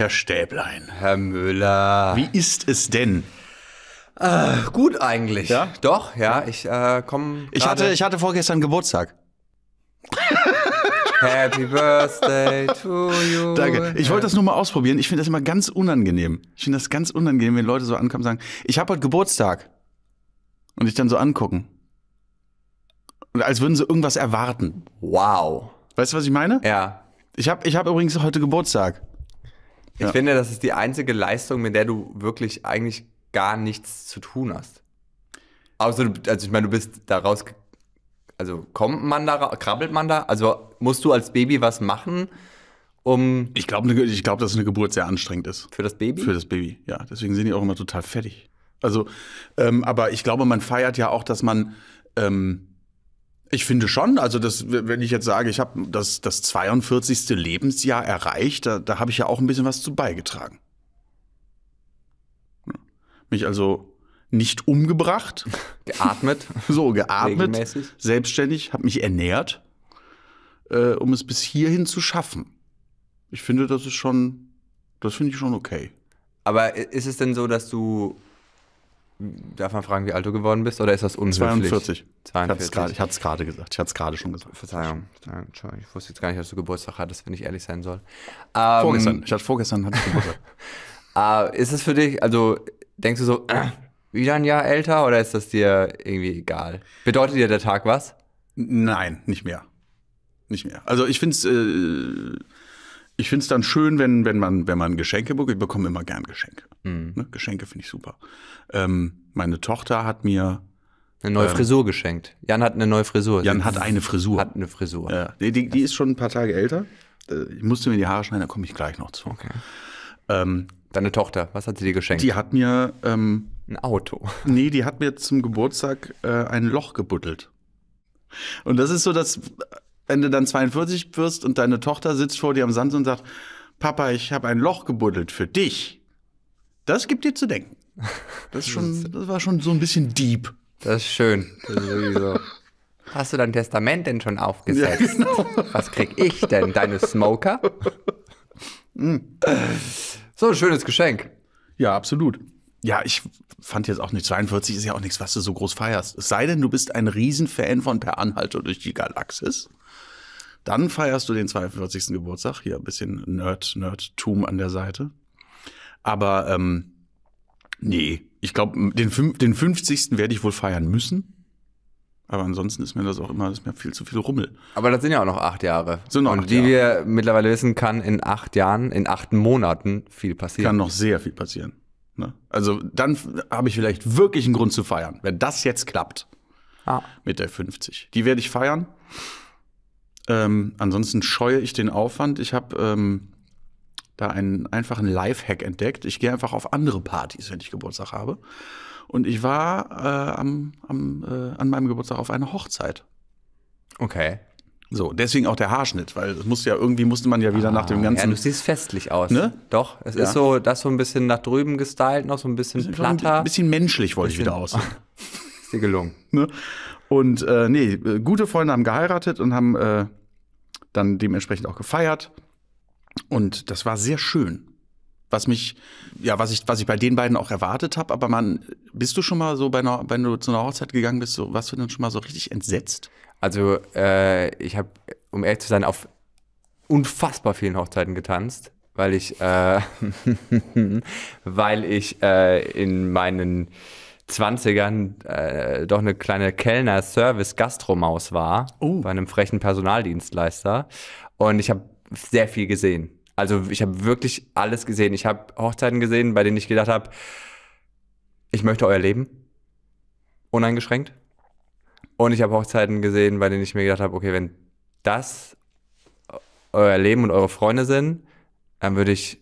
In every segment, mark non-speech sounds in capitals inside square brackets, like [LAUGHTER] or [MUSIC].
Herr Stäblein. Herr Müller. Wie ist es denn? Äh, gut eigentlich. Ja? Doch, ja, ich äh, komme. Ich hatte, ich hatte vorgestern Geburtstag. [LAUGHS] Happy Birthday to you. Danke. Ich wollte das nur mal ausprobieren. Ich finde das immer ganz unangenehm. Ich finde das ganz unangenehm, wenn Leute so ankommen und sagen, ich habe heute Geburtstag. Und ich dann so angucken. Und als würden sie irgendwas erwarten. Wow. Weißt du, was ich meine? Ja. Ich habe ich hab übrigens heute Geburtstag. Ich ja. finde, das ist die einzige Leistung, mit der du wirklich eigentlich gar nichts zu tun hast. Außer, du, also ich meine, du bist daraus, also kommt man da, krabbelt man da? Also musst du als Baby was machen, um. Ich glaube, ne, ich glaub, dass eine Geburt sehr anstrengend ist. Für das Baby? Für das Baby, ja. Deswegen sind die auch immer total fertig. Also, ähm, aber ich glaube, man feiert ja auch, dass man ähm, ich finde schon, also das, wenn ich jetzt sage, ich habe das, das 42. Lebensjahr erreicht, da, da habe ich ja auch ein bisschen was zu beigetragen. Mich also nicht umgebracht. [LAUGHS] Geatmet. so, geatmet. Regelmäßig. Selbstständig, habe mich ernährt, äh, um es bis hierhin zu schaffen. Ich finde, das ist schon, das finde ich schon okay. Aber ist es denn so, dass du Darf man fragen, wie alt du geworden bist oder ist das unhöflich? 42. 42. Ich hatte es gerade gesagt. Ich hatte es gerade schon gesagt. Verzeihung. Ich wusste jetzt gar nicht, dass du Geburtstag hattest, wenn ich ehrlich sein soll. Ähm, vorgestern. Ich hatte vorgestern hatte ich Geburtstag. äh, [LAUGHS] ist es für dich, also denkst du so, äh, [CLEARS THROAT] wieder ein Jahr älter oder ist das dir irgendwie egal? Bedeutet dir der Tag was? Nein, nicht mehr. Nicht mehr. Also ich finde es. Äh, ich finde es dann schön, wenn, wenn, man, wenn man Geschenke bekommt. Ich bekomme immer gern Geschenke. Mhm. Ne? Geschenke finde ich super. Ähm, meine Tochter hat mir. Eine neue ähm, Frisur geschenkt. Jan hat eine neue Frisur. Jan hat eine Frisur. Hat eine Frisur. Ja. Die, die, die ist schon ein paar Tage älter. Äh, ich musste mir die Haare schneiden, da komme ich gleich noch zu. Okay. Ähm, Deine Tochter, was hat sie dir geschenkt? Die hat mir. Ähm, ein Auto. [LAUGHS] Nee, die hat mir zum Geburtstag äh, ein Loch gebuddelt. Und das ist so das, wenn du dann 42 wirst und deine Tochter sitzt vor dir am Sand und sagt, Papa, ich habe ein Loch gebuddelt für dich. Das gibt dir zu denken. Das, schon, [LAUGHS] das war schon so ein bisschen deep. Das ist schön. Das ist Hast du dein Testament denn schon aufgesetzt? Ja, genau. Was krieg ich denn? Deine Smoker? Mm. so ein schönes Geschenk. Ja, absolut. Ja, ich fand jetzt auch nicht, 42 ist ja auch nichts, was du so groß feierst. Es sei denn, du bist ein Riesenfan von Per Anhalter durch die Galaxis. Dann feierst du den 42. Geburtstag. Hier ein bisschen Nerd, Nerdtum an der Seite. Aber ähm, nee, ich glaube, den, den 50. werde ich wohl feiern müssen. Aber ansonsten ist mir das auch immer, ist mir viel zu viel Rummel. Aber das sind ja auch noch acht Jahre. Sind noch Und acht wie Jahre. wir mittlerweile wissen, kann in acht Jahren, in acht Monaten viel passieren. Kann noch sehr viel passieren. Ne? Also dann habe ich vielleicht wirklich einen Grund zu feiern, wenn das jetzt klappt. Ah. Mit der 50. Die werde ich feiern. Ähm, ansonsten scheue ich den Aufwand. Ich habe ähm, da einen einfachen Lifehack entdeckt. Ich gehe einfach auf andere Partys, wenn ich Geburtstag habe. Und ich war äh, am, am, äh, an meinem Geburtstag auf einer Hochzeit. Okay. So, deswegen auch der Haarschnitt, weil es muss ja irgendwie musste man ja wieder ah, nach dem ah, ganzen. Ja, du siehst festlich aus. Ne? Doch, es ja. ist so, das so ein bisschen nach drüben gestylt, noch so ein bisschen, bisschen platter. Ein bisschen menschlich wollte bisschen. ich wieder aussehen. [LAUGHS] ist dir gelungen. Ne? Und äh, nee, äh, gute Freunde haben geheiratet und haben äh, dann dementsprechend auch gefeiert. Und das war sehr schön. Was mich, ja, was ich, was ich bei den beiden auch erwartet habe, aber man, bist du schon mal so bei einer, wenn du zu einer Hochzeit gegangen bist, so, warst du denn schon mal so richtig entsetzt? Also, äh, ich habe, um ehrlich zu sein, auf unfassbar vielen Hochzeiten getanzt, weil ich, äh, [LAUGHS] weil ich äh, in meinen 20ern äh, doch eine kleine Kellner-Service-Gastromaus war uh. bei einem frechen Personaldienstleister. Und ich habe sehr viel gesehen. Also ich habe wirklich alles gesehen. Ich habe Hochzeiten gesehen, bei denen ich gedacht habe, ich möchte euer Leben. Uneingeschränkt. Und ich habe Hochzeiten gesehen, bei denen ich mir gedacht habe, okay, wenn das euer Leben und eure Freunde sind, dann würde ich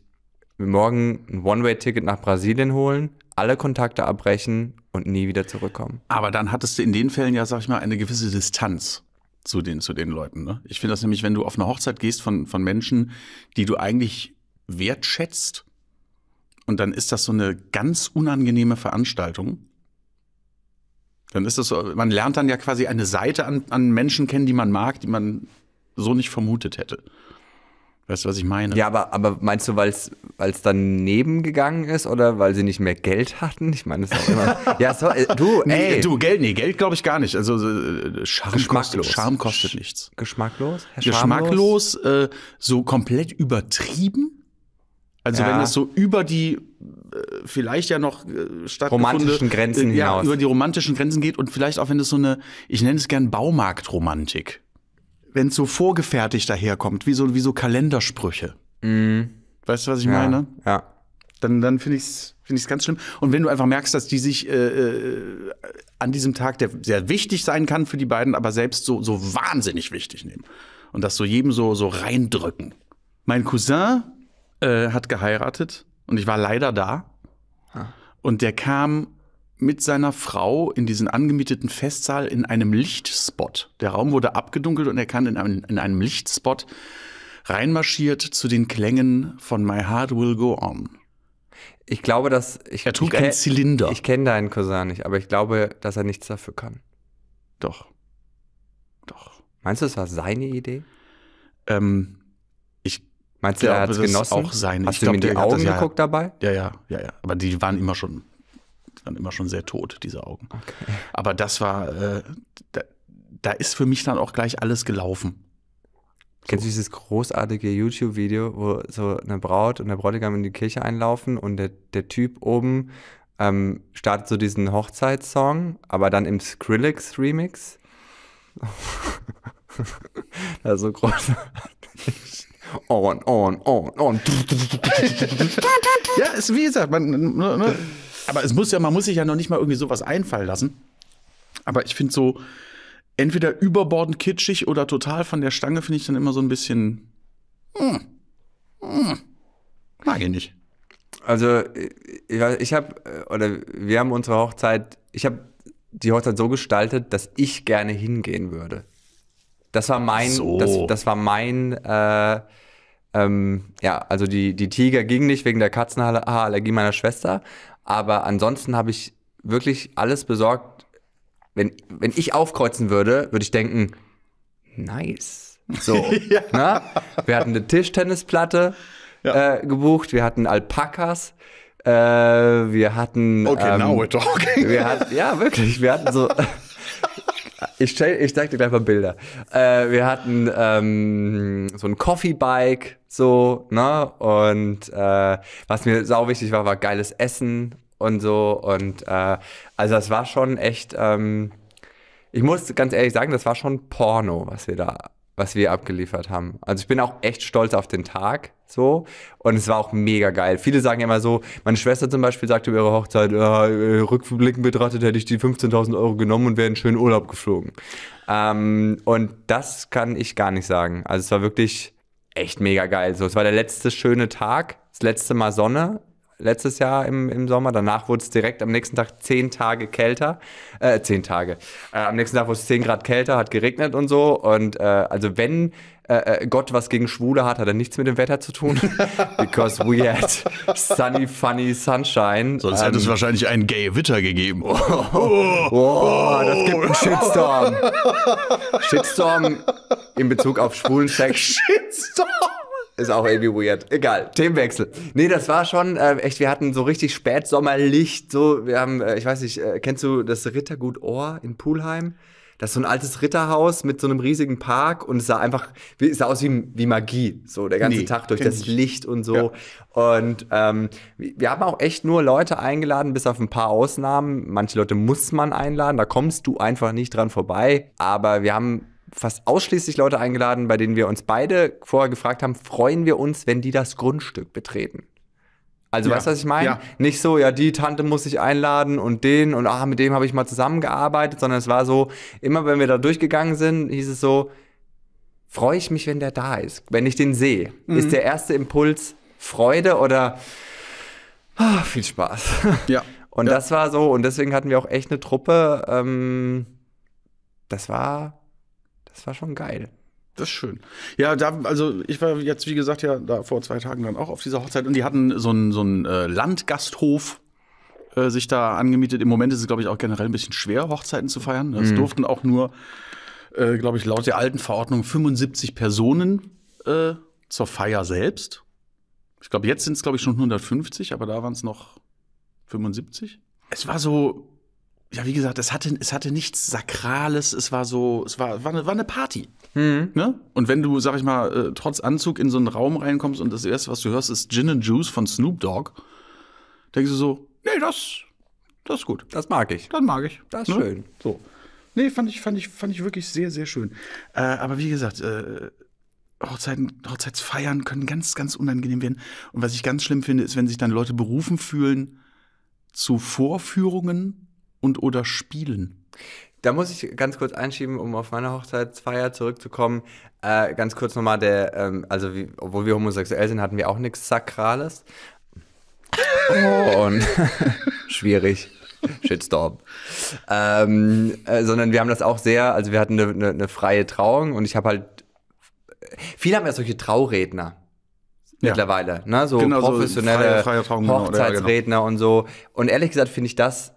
morgen ein One-Way-Ticket nach Brasilien holen, alle Kontakte abbrechen und nie wieder zurückkommen. Aber dann hattest du in den Fällen ja, sag ich mal, eine gewisse Distanz zu den, zu den Leuten. Ne? Ich finde das nämlich, wenn du auf eine Hochzeit gehst von, von Menschen, die du eigentlich wertschätzt, und dann ist das so eine ganz unangenehme Veranstaltung. Dann ist das so, man lernt dann ja quasi eine Seite an, an Menschen kennen, die man mag, die man so nicht vermutet hätte. Weißt du, was ich meine? Ja, aber, aber meinst du, weil es daneben gegangen ist oder weil sie nicht mehr Geld hatten? Ich meine, das ist auch immer. [LAUGHS] ja, so, äh, du, ey. du, Geld, nee, Geld glaube ich gar nicht. Also, äh, Charme, Geschmacklos. Kostet, Charme kostet nichts. Geschmacklos? Herr Geschmacklos, äh, so komplett übertrieben. Also, ja. wenn es so über die äh, vielleicht ja noch äh, statt romantischen Grenzen äh, ja, hinaus. über die romantischen Grenzen geht und vielleicht auch wenn es so eine ich nenne es gern Baumarktromantik wenn es so vorgefertigt daherkommt, wie so, wie so Kalendersprüche. Mhm. Weißt du, was ich ja, meine? Ja. Dann, dann finde ich es finde ganz schlimm. Und wenn du einfach merkst, dass die sich äh, äh, an diesem Tag, der sehr wichtig sein kann für die beiden, aber selbst so, so wahnsinnig wichtig nehmen und das so jedem so, so reindrücken. Mein Cousin äh, hat geheiratet und ich war leider da. Ah. Und der kam mit seiner Frau in diesen angemieteten Festsaal in einem Lichtspot. Der Raum wurde abgedunkelt und er kann in einem, in einem Lichtspot reinmarschiert zu den Klängen von My Heart Will Go On. Ich glaube, dass ich er trug ich einen Zylinder. Ich kenne deinen Cousin nicht, aber ich glaube, dass er nichts dafür kann. Doch, doch. Meinst du, es war seine Idee? Ähm, ich meinst du, glaube, er hat es genossen? Auch seine. Hast ich du glaub, ihm in die Augen das, ja, dabei? Ja, ja, ja, ja. Aber die waren immer schon dann immer schon sehr tot, diese Augen. Okay. Aber das war, äh, da, da, ist für mich dann auch gleich alles gelaufen. Kennst du dieses großartige YouTube-Video, wo so eine Braut und der Bräutigam in die Kirche einlaufen und der, der Typ oben ähm, startet so diesen Hochzeitssong, aber dann im Skrillex-Remix? [LAUGHS] das ist so großartig. On, on, on, on. ja, ist wie gesagt, man, ne, ne, ne aber es muss ja, man muss sich ja noch nicht mal irgendwie sowas einfallen lassen. Aber ich finde so, entweder überbordend kitschig oder total von der Stange finde ich dann immer so ein bisschen. Hm, hm, mag ich nicht. Also, ich habe, oder wir haben unsere Hochzeit, ich habe die Hochzeit so gestaltet, dass ich gerne hingehen würde. Das war mein, so. das, das war mein, äh, ähm, ja, also die, die Tiger ging nicht wegen der Katzenallergie meiner Schwester, aber ansonsten habe ich wirklich alles besorgt. Wenn, wenn ich aufkreuzen würde, würde ich denken, nice. So. [LAUGHS] ja. ne? Wir hatten eine Tischtennisplatte ja. äh, gebucht, wir hatten Alpakas. Äh, wir hatten. Okay, ähm, now we're ähm, talking. wir hatten, ja, wirklich. Wir hatten so [LAUGHS] Ich, ich zeig dir gleich mal Bilder. Äh, wir hatten ähm, so ein Coffee-Bike, so, ne? Und äh, was mir sau wichtig war, war geiles Essen und so. Und äh, also das war schon echt, ähm, ich muss ganz ehrlich sagen, das war schon Porno, was wir da was wir abgeliefert haben. Also ich bin auch echt stolz auf den Tag so und es war auch mega geil. Viele sagen immer so, meine Schwester zum Beispiel sagte über ihre Hochzeit, ah, äh, rückblickend betrachtet hätte ich die 15.000 Euro genommen und wäre in schönen Urlaub geflogen. Ähm, und das kann ich gar nicht sagen. Also es war wirklich echt mega geil. So, es war der letzte schöne Tag, das letzte Mal Sonne letztes Jahr im, im Sommer. Danach wurde es direkt am nächsten Tag zehn Tage kälter. Äh, zehn Tage. Äh, am nächsten Tag wurde es zehn Grad kälter, hat geregnet und so. Und äh, also wenn äh, äh Gott was gegen Schwule hat, hat er nichts mit dem Wetter zu tun. [LAUGHS] Because we had sunny, funny sunshine. Sonst ähm, hätte es ähm, wahrscheinlich einen gay Witter gegeben. Oh, oh, oh, das gibt einen Shitstorm. [LAUGHS] Shitstorm in Bezug auf schwulen Sex. Shitstorm! Ist auch irgendwie weird. Egal, Themenwechsel. Nee, das war schon äh, echt, wir hatten so richtig Spätsommerlicht. So, wir haben, äh, ich weiß nicht, äh, kennst du das Rittergut Ohr in Pulheim? Das ist so ein altes Ritterhaus mit so einem riesigen Park und es sah einfach, es sah aus wie, wie Magie, so der ganze nee, Tag durch das ich. Licht und so. Ja. Und ähm, wir haben auch echt nur Leute eingeladen, bis auf ein paar Ausnahmen. Manche Leute muss man einladen, da kommst du einfach nicht dran vorbei. Aber wir haben fast ausschließlich Leute eingeladen, bei denen wir uns beide vorher gefragt haben, freuen wir uns, wenn die das Grundstück betreten? Also, ja. weißt du, was ich meine? Ja. Nicht so, ja, die Tante muss ich einladen und den und ah, mit dem habe ich mal zusammengearbeitet, sondern es war so, immer wenn wir da durchgegangen sind, hieß es so, freue ich mich, wenn der da ist, wenn ich den sehe. Mhm. Ist der erste Impuls Freude oder oh, viel Spaß? [LAUGHS] Ja. Und ja. das war so, und deswegen hatten wir auch echt eine Truppe. Ähm, das war das war schon geil. Das ist schön. Ja, da, also ich war jetzt, wie gesagt, ja da vor zwei Tagen dann auch auf dieser Hochzeit und die hatten so einen, so äh, Landgasthof äh, sich da angemietet. Im Moment ist es, glaube ich, auch generell ein bisschen schwer, Hochzeiten zu feiern. Es mhm. durften auch nur, äh, glaube ich, laut der alten Verordnung 75 Personen äh, zur Feier selbst. Ich glaube, jetzt sind es, glaube ich, schon 150, aber da waren es noch 75. Es war so, ja, wie gesagt, es hatte, es hatte nichts Sakrales, es war so, es war, war, eine, war eine Party. Mhm. Ne? Und wenn du, sag ich mal, äh, trotz Anzug in so einen Raum reinkommst und das erste, was du hörst, ist Gin and Juice von Snoop Dogg, denkst du so, nee, das, das ist gut. Das mag ich. Das mag ich. Das ist ne? schön. So. Nee, fand ich, fand ich, fand ich wirklich sehr, sehr schön. Äh, aber wie gesagt, äh, Hochzeiten, Hochzeitsfeiern können ganz, ganz unangenehm werden. Und was ich ganz schlimm finde, ist, wenn sich dann Leute berufen fühlen zu Vorführungen und oder spielen? Da muss ich ganz kurz einschieben, um auf meine Hochzeitsfeier zurückzukommen. Äh, ganz kurz nochmal, der, ähm, also wie, obwohl wir homosexuell sind, hatten wir auch nichts Sakrales. Oh. Und [LAUGHS] schwierig. Shitstorm. ähm, äh, sondern wir haben das auch sehr, also wir hatten eine, eine, eine freie Trauung und ich habe halt, viele haben ja solche Trauredner mittlerweile, ja. ne? so genau, professionelle so freie, freie Trauung, Hochzeitsredner genau, ja, genau. und so. Und ehrlich gesagt finde ich das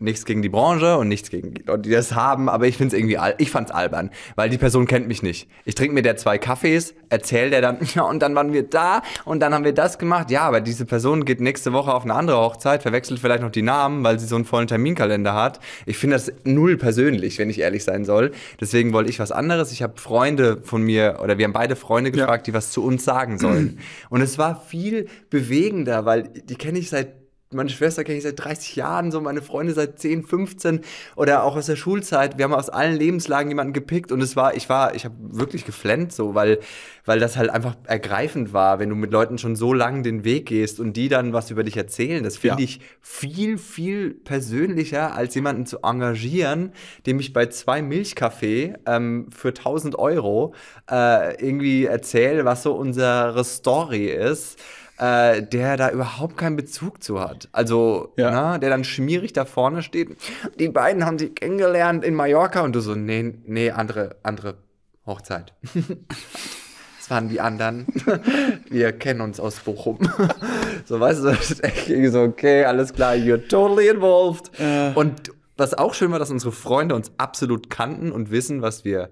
nichts gegen die Branche und nichts gegen die Leute, die das haben, aber ich finde es irgendwie, ich fand's albern, weil die Person kennt mich nicht. Ich trinke mir der zwei Kaffees, erzähl der dann, [LAUGHS] ja, und dann waren wir da und dann haben wir das gemacht. Ja, aber diese Person geht nächste Woche auf eine andere Hochzeit, verwechselt vielleicht noch die Namen, weil sie so einen vollen Terminkalender hat. Ich finde das null persönlich, wenn ich ehrlich sein soll. Deswegen wollte ich was anderes. Ich habe Freunde von mir oder wir haben beide Freunde gefragt, ja. die was zu uns sagen sollen. [CLEARS THROAT] und es war viel bewegender, weil die kenne ich seit meine Schwester kenne ich seit 30 Jahren, so meine Freunde seit 10, 15 oder auch aus der Schulzeit. Wir haben aus allen Lebenslagen jemanden gepickt und es war, ich war, ich habe wirklich geflennt so, weil, weil das halt einfach ergreifend war, wenn du mit Leuten schon so lange den Weg gehst und die dann was über dich erzählen. Das finde ja. ich viel, viel persönlicher, als jemanden zu engagieren, dem ich bei zwei Milchkaffee ähm, für 1000 Euro äh, irgendwie erzähle, was so unsere Story ist äh, der da überhaupt keinen Bezug zu hat. Also, ja. na, der dann schmierig da vorne steht. Die beiden haben sich kennengelernt in Mallorca und du so, nee, nee, andere, andere Hochzeit. [LAUGHS] das waren die anderen. [LAUGHS] Wir kennen uns aus Bochum. [LAUGHS] so, weißt du, das ist echt irgendwie so, okay, alles klar, you're totally involved. Äh. Und was auch schön war, dass unsere Freunde uns absolut kannten und wissen, was wir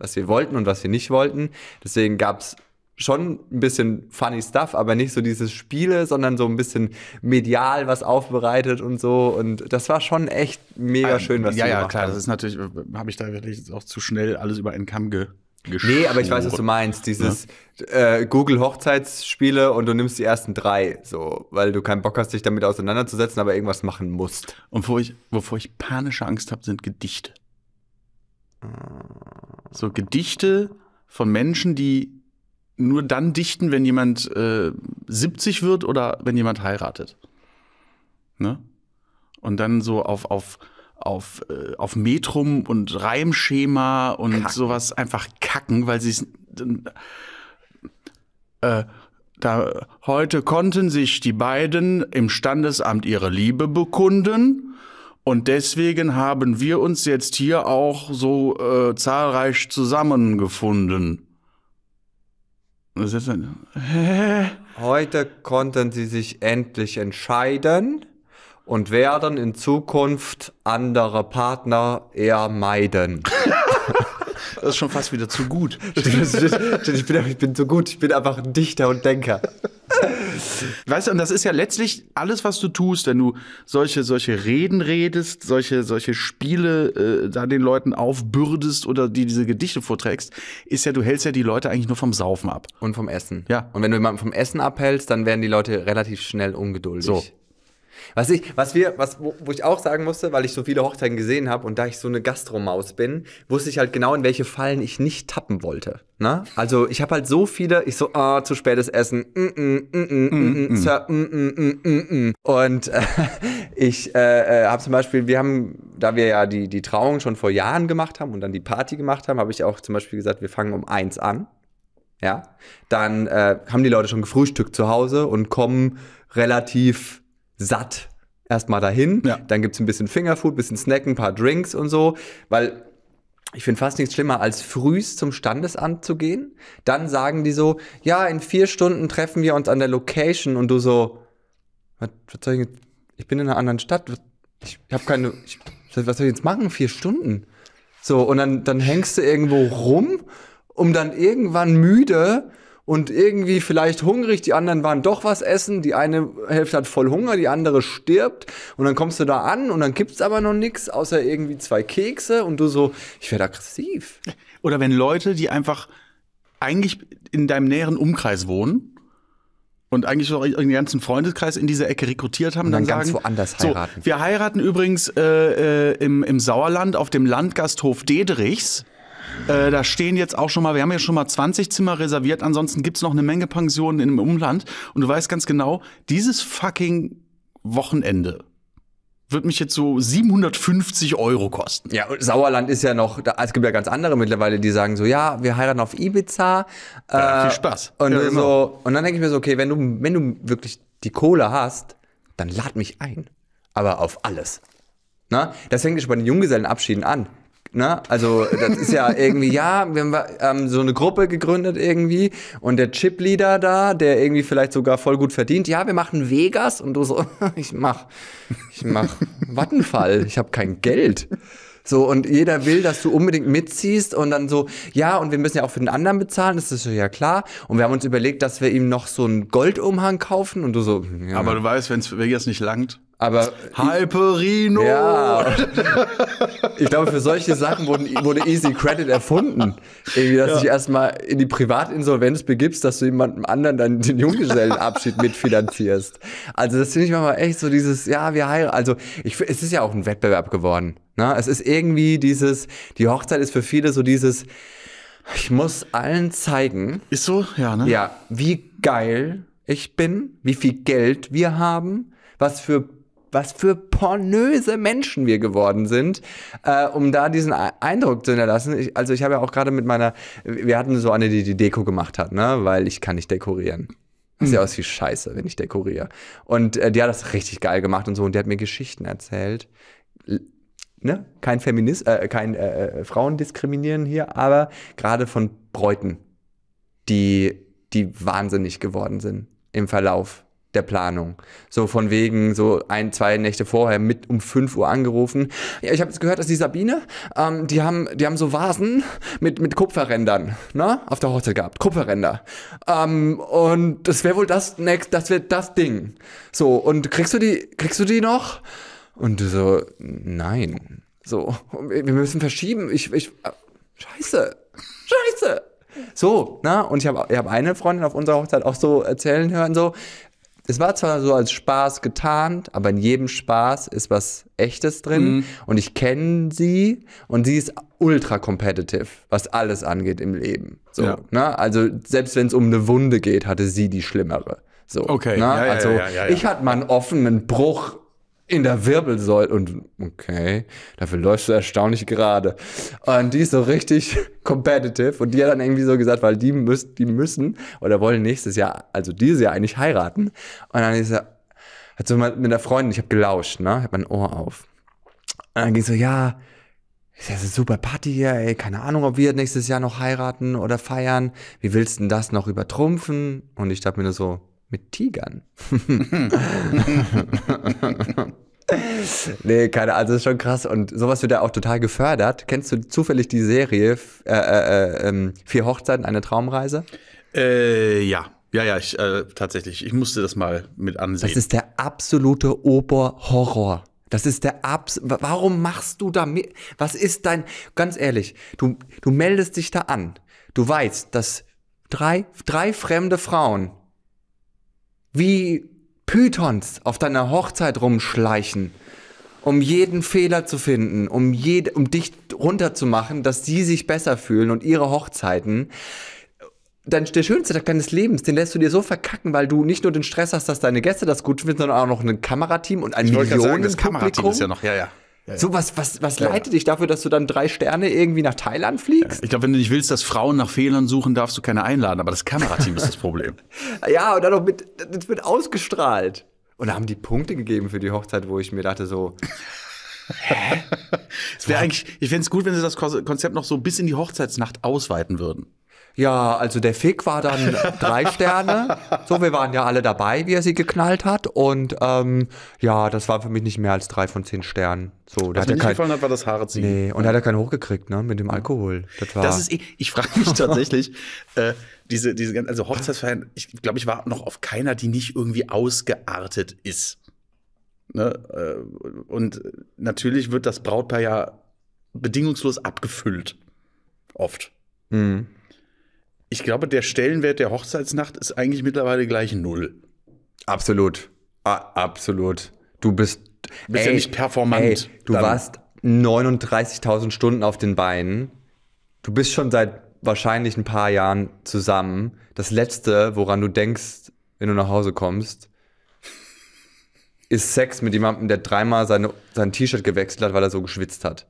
was wir wollten und was wir nicht wollten. Deswegen gab es schon ein bisschen funny stuff, aber nicht so dieses Spiele, sondern so ein bisschen medial was aufbereitet und so. Und das war schon echt mega ähm, schön, was ja, du Ja, ja, klar, haben. das ist natürlich, äh, habe ich da wirklich auch zu schnell alles über einen Kamm ge Nee, aber ich weiß, was du meinst. Ne? Dieses ja. äh, Google Hochzeitsspiele und du nimmst die ersten drei, so, weil du keinen Bock hast, dich damit auseinanderzusetzen, aber irgendwas machen musst. Und wo ich, wovor ich panische Angst habe, sind Gedichte. So Gedichte von Menschen, die nur dann dichten, wenn jemand äh, 70 wird oder wenn jemand heiratet. Ne? Und dann so auf, auf, auf, äh, auf Metrum und Reimschema und kacken. sowas einfach kacken, weil sie es. Äh, da, heute konnten sich die beiden im Standesamt ihre Liebe bekunden. Und deswegen haben wir uns jetzt hier auch so äh, zahlreich zusammengefunden. Was ist denn? Heute konnten sie sich endlich entscheiden und werden in Zukunft andere Partner eher meiden. [LAUGHS] Das ist schon fast wieder zu gut. ich, bin, ich bin so gut, ich bin einfach ein Dichter und Denker. Weißt du, und das ist ja letztlich alles, was du tust, wenn du solche, solche Reden redest, solche, solche Spiele äh, da den Leuten aufbürdest oder die diese Gedichte vorträgst, ist ja, du hältst ja die Leute eigentlich nur vom Saufen ab. Und vom Essen. Ja. Und wenn du jemanden vom Essen abhältst, dann werden die Leute relativ schnell ungeduldig. So. Was ich, was wir, was, wo, wo ich auch sagen musste, weil ich so viele Hochzeiten gesehen habe und da ich so eine Gastromaus bin, wusste ich halt genau, in welche Fallen ich nicht tappen wollte. Ne? Also ich habe halt so viele, ich so, ah, oh, zu spätes Essen, und äh, [LAUGHS] ich äh, äh, habe zum Beispiel, wir haben, da wir ja die, die Trauung schon vor Jahren gemacht haben und dann die Party gemacht haben, habe ich auch zum Beispiel gesagt, wir fangen um eins an. Ja, dann äh, haben die Leute schon gefrühstückt zu Hause und kommen relativ satt erstmal dahin. Ja. Dann gibt es ein bisschen Fingerfood, ein bisschen Snacken, ein paar Drinks und so, weil ich finde fast nichts schlimmer, als frühst zum Standesamt zu gehen. Dann sagen die so, ja, in vier Stunden treffen wir uns an der Location und du so, was, soll ich, jetzt? ich bin in einer anderen Stadt, ich habe keine, ich, was soll ich jetzt machen? Vier Stunden. So, und dann, dann hängst du irgendwo rum, um dann irgendwann müde und irgendwie vielleicht hungrig, die anderen waren doch was essen, die eine Hälfte hat voll Hunger, die andere stirbt und dann kommst du da an und dann gibt's aber noch nichts außer irgendwie zwei Kekse und du so, ich werde aggressiv. Oder wenn Leute, die einfach eigentlich in deinem näheren Umkreis wohnen und eigentlich auch ihren ganzen Freundeskreis in dieser Ecke rekrutiert haben, und dann, dann sagen, woanders heiraten. So, wir heiraten übrigens äh, äh, im, im Sauerland auf dem Landgasthof Dederichs. Äh, da stehen jetzt auch schon mal, wir haben ja schon mal 20 Zimmer reserviert, ansonsten gibt's noch eine Menge Pensionen im Umland. Und du weißt ganz genau, dieses fucking Wochenende wird mich jetzt so 750 Euro kosten. Ja, und Sauerland ist ja noch, da, es gibt ja ganz andere mittlerweile, die sagen so, ja, wir heiraten auf Ibiza. Äh, ja, viel Spaß. Und, ja, so, und dann denke ich mir so, okay, wenn du, wenn du wirklich die Kohle hast, dann lad mich ein. Aber auf alles. Na? Das fängt schon bei den Junggesellenabschieden an. Ne? Also das ist ja irgendwie, ja, wir haben ähm, so eine Gruppe gegründet irgendwie und der Chip-Leader da, der irgendwie vielleicht sogar voll gut verdient, ja, wir machen Vegas und du so, [LAUGHS] ich mach, ich mach Wattenfall, ich habe kein Geld. So, und jeder will, dass du unbedingt mitziehst und dann so, ja, und wir müssen ja auch für den anderen bezahlen, das ist so, ja klar. Und wir haben uns überlegt, dass wir ihm noch so einen Goldumhang kaufen und du so. Ja. Aber du weißt, wenn es Vegas nicht langt, aber Hyperino! Ja. Ich glaube, für solche Sachen wurden, wurde Easy Credit erfunden. Irgendwie, dass ja. du dich erstmal in die Privatinsolvenz begibst, dass du jemandem anderen dann den Junggesellenabschied [LAUGHS] mitfinanzierst. Also, das finde ich manchmal echt so dieses, ja, wir heiraten. Also, ich, es ist ja auch ein Wettbewerb geworden. Ne? Es ist irgendwie dieses, die Hochzeit ist für viele so dieses, ich muss allen zeigen. Ist so, ja, ne? Ja, wie geil ich bin, wie viel Geld wir haben, was für was für pornöse Menschen wir geworden sind, äh, um da diesen Eindruck zu hinterlassen. Ich, also ich habe ja auch gerade mit meiner, wir hatten so eine, die die Deko gemacht hat, ne, weil ich kann nicht dekorieren. sieht mhm. aus wie Scheiße, wenn ich dekoriere. Und äh, die hat das richtig geil gemacht und so. Und die hat mir Geschichten erzählt. ne? Kein Feminist, äh, kein äh, äh, Frauen diskriminieren hier, aber gerade von Bräuten, die, die wahnsinnig geworden sind im Verlauf der Planung. So von wegen, so ein, zwei Nächte vorher mit um 5 Uhr angerufen. Ja, ich habe jetzt gehört, dass die Sabine, ähm, die, haben, die haben so Vasen mit, mit Kupferrändern, ne? Auf der Hochzeit gehabt. Kupferränder. Ähm, und das wäre wohl das next, das wird das Ding. So, und kriegst du die, kriegst du die noch? Und du so, nein. So, wir müssen verschieben. Ich, ich, äh, scheiße. Scheiße. So, na, ne, und ich habe ich hab eine Freundin auf unserer Hochzeit auch so erzählen hören, so, es war zwar so als Spaß getarnt, aber in jedem Spaß ist was Echtes drin. Mhm. Und ich kenne sie und sie ist ultra competitive, was alles angeht im Leben. So, ja. ne? Also selbst wenn es um eine Wunde geht, hatte sie die schlimmere. So, okay. Ne? Ja, ja, also ich hatte mal einen offenen Bruch in der Wirbelsäule und okay, dafür läufst du erstaunlich gerade. Und die ist so richtig [LAUGHS] competitive und die hat dann irgendwie so gesagt, weil die, müß, die müssen oder wollen nächstes Jahr, also dieses Jahr eigentlich heiraten. Und dann ist er, hat so mit einer Freundin, ich habe gelauscht, ne, hab mein Ohr auf. Und dann ging so, ja, ist ja eine super Party hier, ey, keine Ahnung, ob wir nächstes Jahr noch heiraten oder feiern. Wie willst du denn das noch übertrumpfen? Und ich dachte mir nur so, mit Tigern. [LAUGHS] nee, keine Ahnung, also das ist schon krass. Und sowas wird ja auch total gefördert. Kennst du zufällig die Serie äh, äh, äh, ähm, Vier Hochzeiten, eine Traumreise? Äh, ja. Ja, ja, ich, äh, tatsächlich. Ich musste das mal mit ansehen. Das ist der absolute Oberhorror. Das ist der Abs. Warum machst du da mit? Was ist dein. Ganz ehrlich, du, du meldest dich da an. Du weißt, dass drei, drei fremde Frauen wie Pythons auf deiner Hochzeit rumschleichen, um jeden Fehler zu finden, um, jed um dich runterzumachen, dass sie sich besser fühlen und ihre Hochzeiten. Dann der schönste Tag deines Lebens, den lässt du dir so verkacken, weil du nicht nur den Stress hast, dass deine Gäste das gut finden, sondern auch noch ein Kamerateam und ein Millionen sagen, das Kamerateam ist ja noch, ja, ja. So, was, was, was ja, leitet dich dafür, dass du dann drei Sterne irgendwie nach Thailand fliegst? Ich glaube, wenn du nicht willst, dass Frauen nach Fehlern suchen, darfst du keine einladen, aber das Kamerateam ist das Problem. [LAUGHS] Ja, und dann noch mit, das wird ausgestrahlt. Und da haben die Punkte gegeben für die Hochzeit, wo ich mir dachte, so. [LAUGHS] Hä? es wäre eigentlich, ich fände es gut, wenn sie das Konzept noch so bis in die Hochzeitsnacht ausweiten würden. Ja, also der Fick war dann [LAUGHS] drei Sterne. So, wir waren ja alle dabei, wie er sie geknallt hat. Und ähm, ja, das war für mich nicht mehr als drei von zehn Sternen. So, Was mir nicht gefallen hat, war das Haare ziehen. Nee, und ja. hat er keinen hochgekriegt, ne, mit dem Alkohol. Das, war das ist, eh, ich, ich frage mich [LAUGHS] tatsächlich, äh, diese, diese ganze, also Hochzeitsfeiern, ich glaube, ich war noch auf keiner, die nicht irgendwie ausgeartet ist. Ne? Äh, und natürlich wird das Brautpaar ja bedingungslos abgefüllt. Oft. Mhm ich glaube, der Stellenwert der Hochzeitsnacht ist eigentlich mittlerweile gleich null. Absolut. Ah, absolut. Du bist. Du bist ey, ja nicht performant. Ey, du dann. warst 39.000 Stunden auf den Beinen. Du bist schon seit wahrscheinlich ein paar Jahren zusammen. Das Letzte, woran du denkst, wenn du nach Hause kommst, ist Sex mit jemandem, der dreimal seine, sein T-Shirt gewechselt hat, weil er so geschwitzt hat.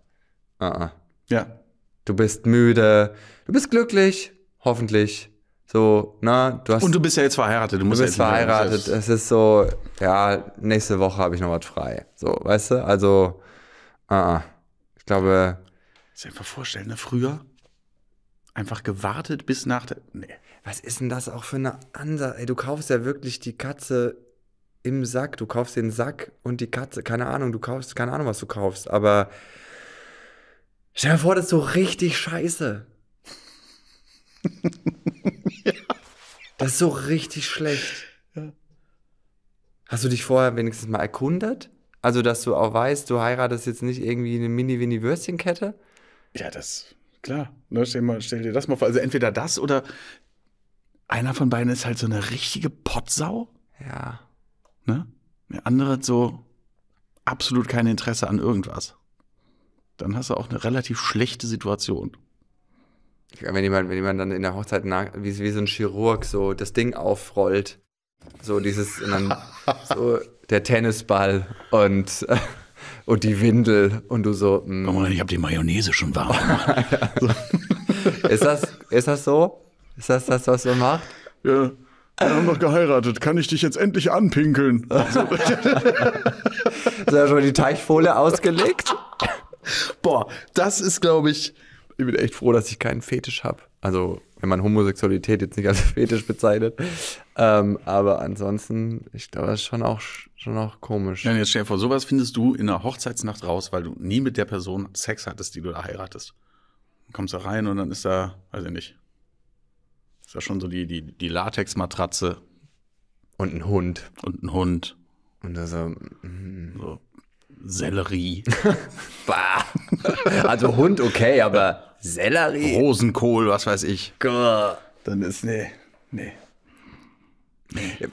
Uh -uh. Ja. Du bist müde, du bist glücklich, hoffentlich. So, na, du hast. Und du bist ja jetzt verheiratet, du musst du bist ja verheiratet. Es ist so, ja, nächste Woche habe ich noch was frei. So, weißt du? Also, ah, ah. ich glaube. Ich einfach vorstellen, ne? Früher einfach gewartet bis nach der. Nee. Was ist denn das auch für eine Ansage? Ey, du kaufst ja wirklich die Katze im Sack. Du kaufst den Sack und die Katze. Keine Ahnung, du kaufst, keine Ahnung, was du kaufst, aber. Stell dir vor, das ist so richtig scheiße ja. [LAUGHS] Das ist so richtig schlecht. Hast du dich vorher wenigstens mal erkundet? Also, dass du auch weißt, du heiratest jetzt nicht irgendwie eine mini winnie kette Ja, das, klar. Ne, stell, mal, stell, dir das mal vor. Also, entweder das oder einer von beiden ist halt so eine richtige Potsau. Ja. Ne? Der andere hat so absolut kein Interesse an irgendwas. Dann hast du auch eine relativ schlechte Situation wenn jemand, wenn jemand dann in der Hochzeit nach, wie, wie so ein Chirurg so das Ding aufrollt, so dieses, und dann [LAUGHS] so der Tennisball und, [LAUGHS] und die Windel und du so. Mh. Komm mal, ich habe die Mayonnaise schon warm gemacht. [LAUGHS] ja. ist, das, ist das so? Ist das das, was man macht? Ja. Wir haben doch geheiratet. Kann ich dich jetzt endlich anpinkeln? Also. Ist ja schon die Teichfohle ausgelegt? Boah, das ist, glaube ich, ich bin echt froh, dass ich keinen Fetisch habe. Also, wenn man Homosexualität jetzt nicht als [LAUGHS] Fetisch bezeichnet. Ähm, aber ansonsten, ich glaube, das ist schon auch, schon auch komisch. Ja, jetzt stell dir vor, sowas findest du in einer Hochzeitsnacht raus, weil du nie mit der Person Sex hattest, die du da heiratest. Dann kommst da rein und dann ist da, weiß ich nicht, ist da schon so die, die, die Latexmatratze. Und ein Hund. Und ein Hund. Und da mm. so Sellerie. [LAUGHS] bah. also Hund okay, aber Sellerie. Rosenkohl, was weiß ich. Dann ist, nee, nee.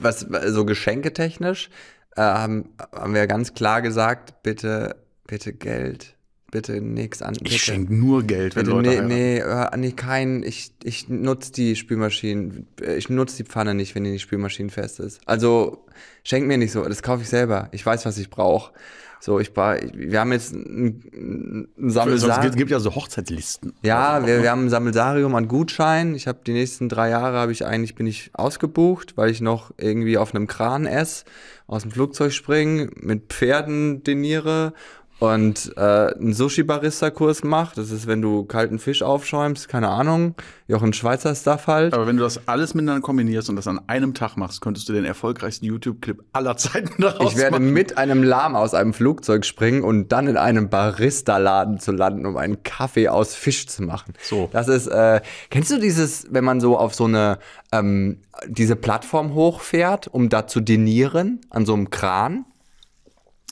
Was, so also geschenketechnisch äh, haben, haben wir ganz klar gesagt, bitte, bitte Geld bitte nichts an. Bitte. Ich schenke nur Geld, bitte, wenn Leute Nee, heiraten. nee, nee, kein, ich, ich nutze die Spülmaschine. Äh, ich nutze die Pfanne nicht, wenn die Spülmaschine fest ist. Also schenk mir nicht so, das kaufe ich selber. Ich weiß, was ich brauche. So, ich war, wir haben jetzt ein, ein Sammelsarium. Es gibt ja so Hochzeitslisten. Ja, wir, wir haben ein Sammelsarium an Gutscheinen. Ich habe die nächsten drei Jahre habe ich eigentlich bin ich ausgebucht, weil ich noch irgendwie auf einem Kran esse, aus dem Flugzeug springe, mit Pferden deniere und äh, einen Sushi-Barista-Kurs macht. Das ist, wenn du kalten Fisch aufschäumst, keine Ahnung, Jochen Schweizer Stuff halt. Aber wenn du das alles miteinander kombinierst und das an einem Tag machst, könntest du den erfolgreichsten YouTube-Clip aller Zeiten daraus [LAUGHS] Ich werde machen. mit einem Lahm aus einem Flugzeug springen und dann in einem Barista-Laden zu landen, um einen Kaffee aus Fisch zu machen. So. Das ist, äh, kennst du dieses, wenn man so auf so eine, ähm, diese Plattform hochfährt, um da zu dinieren, an so einem Kran?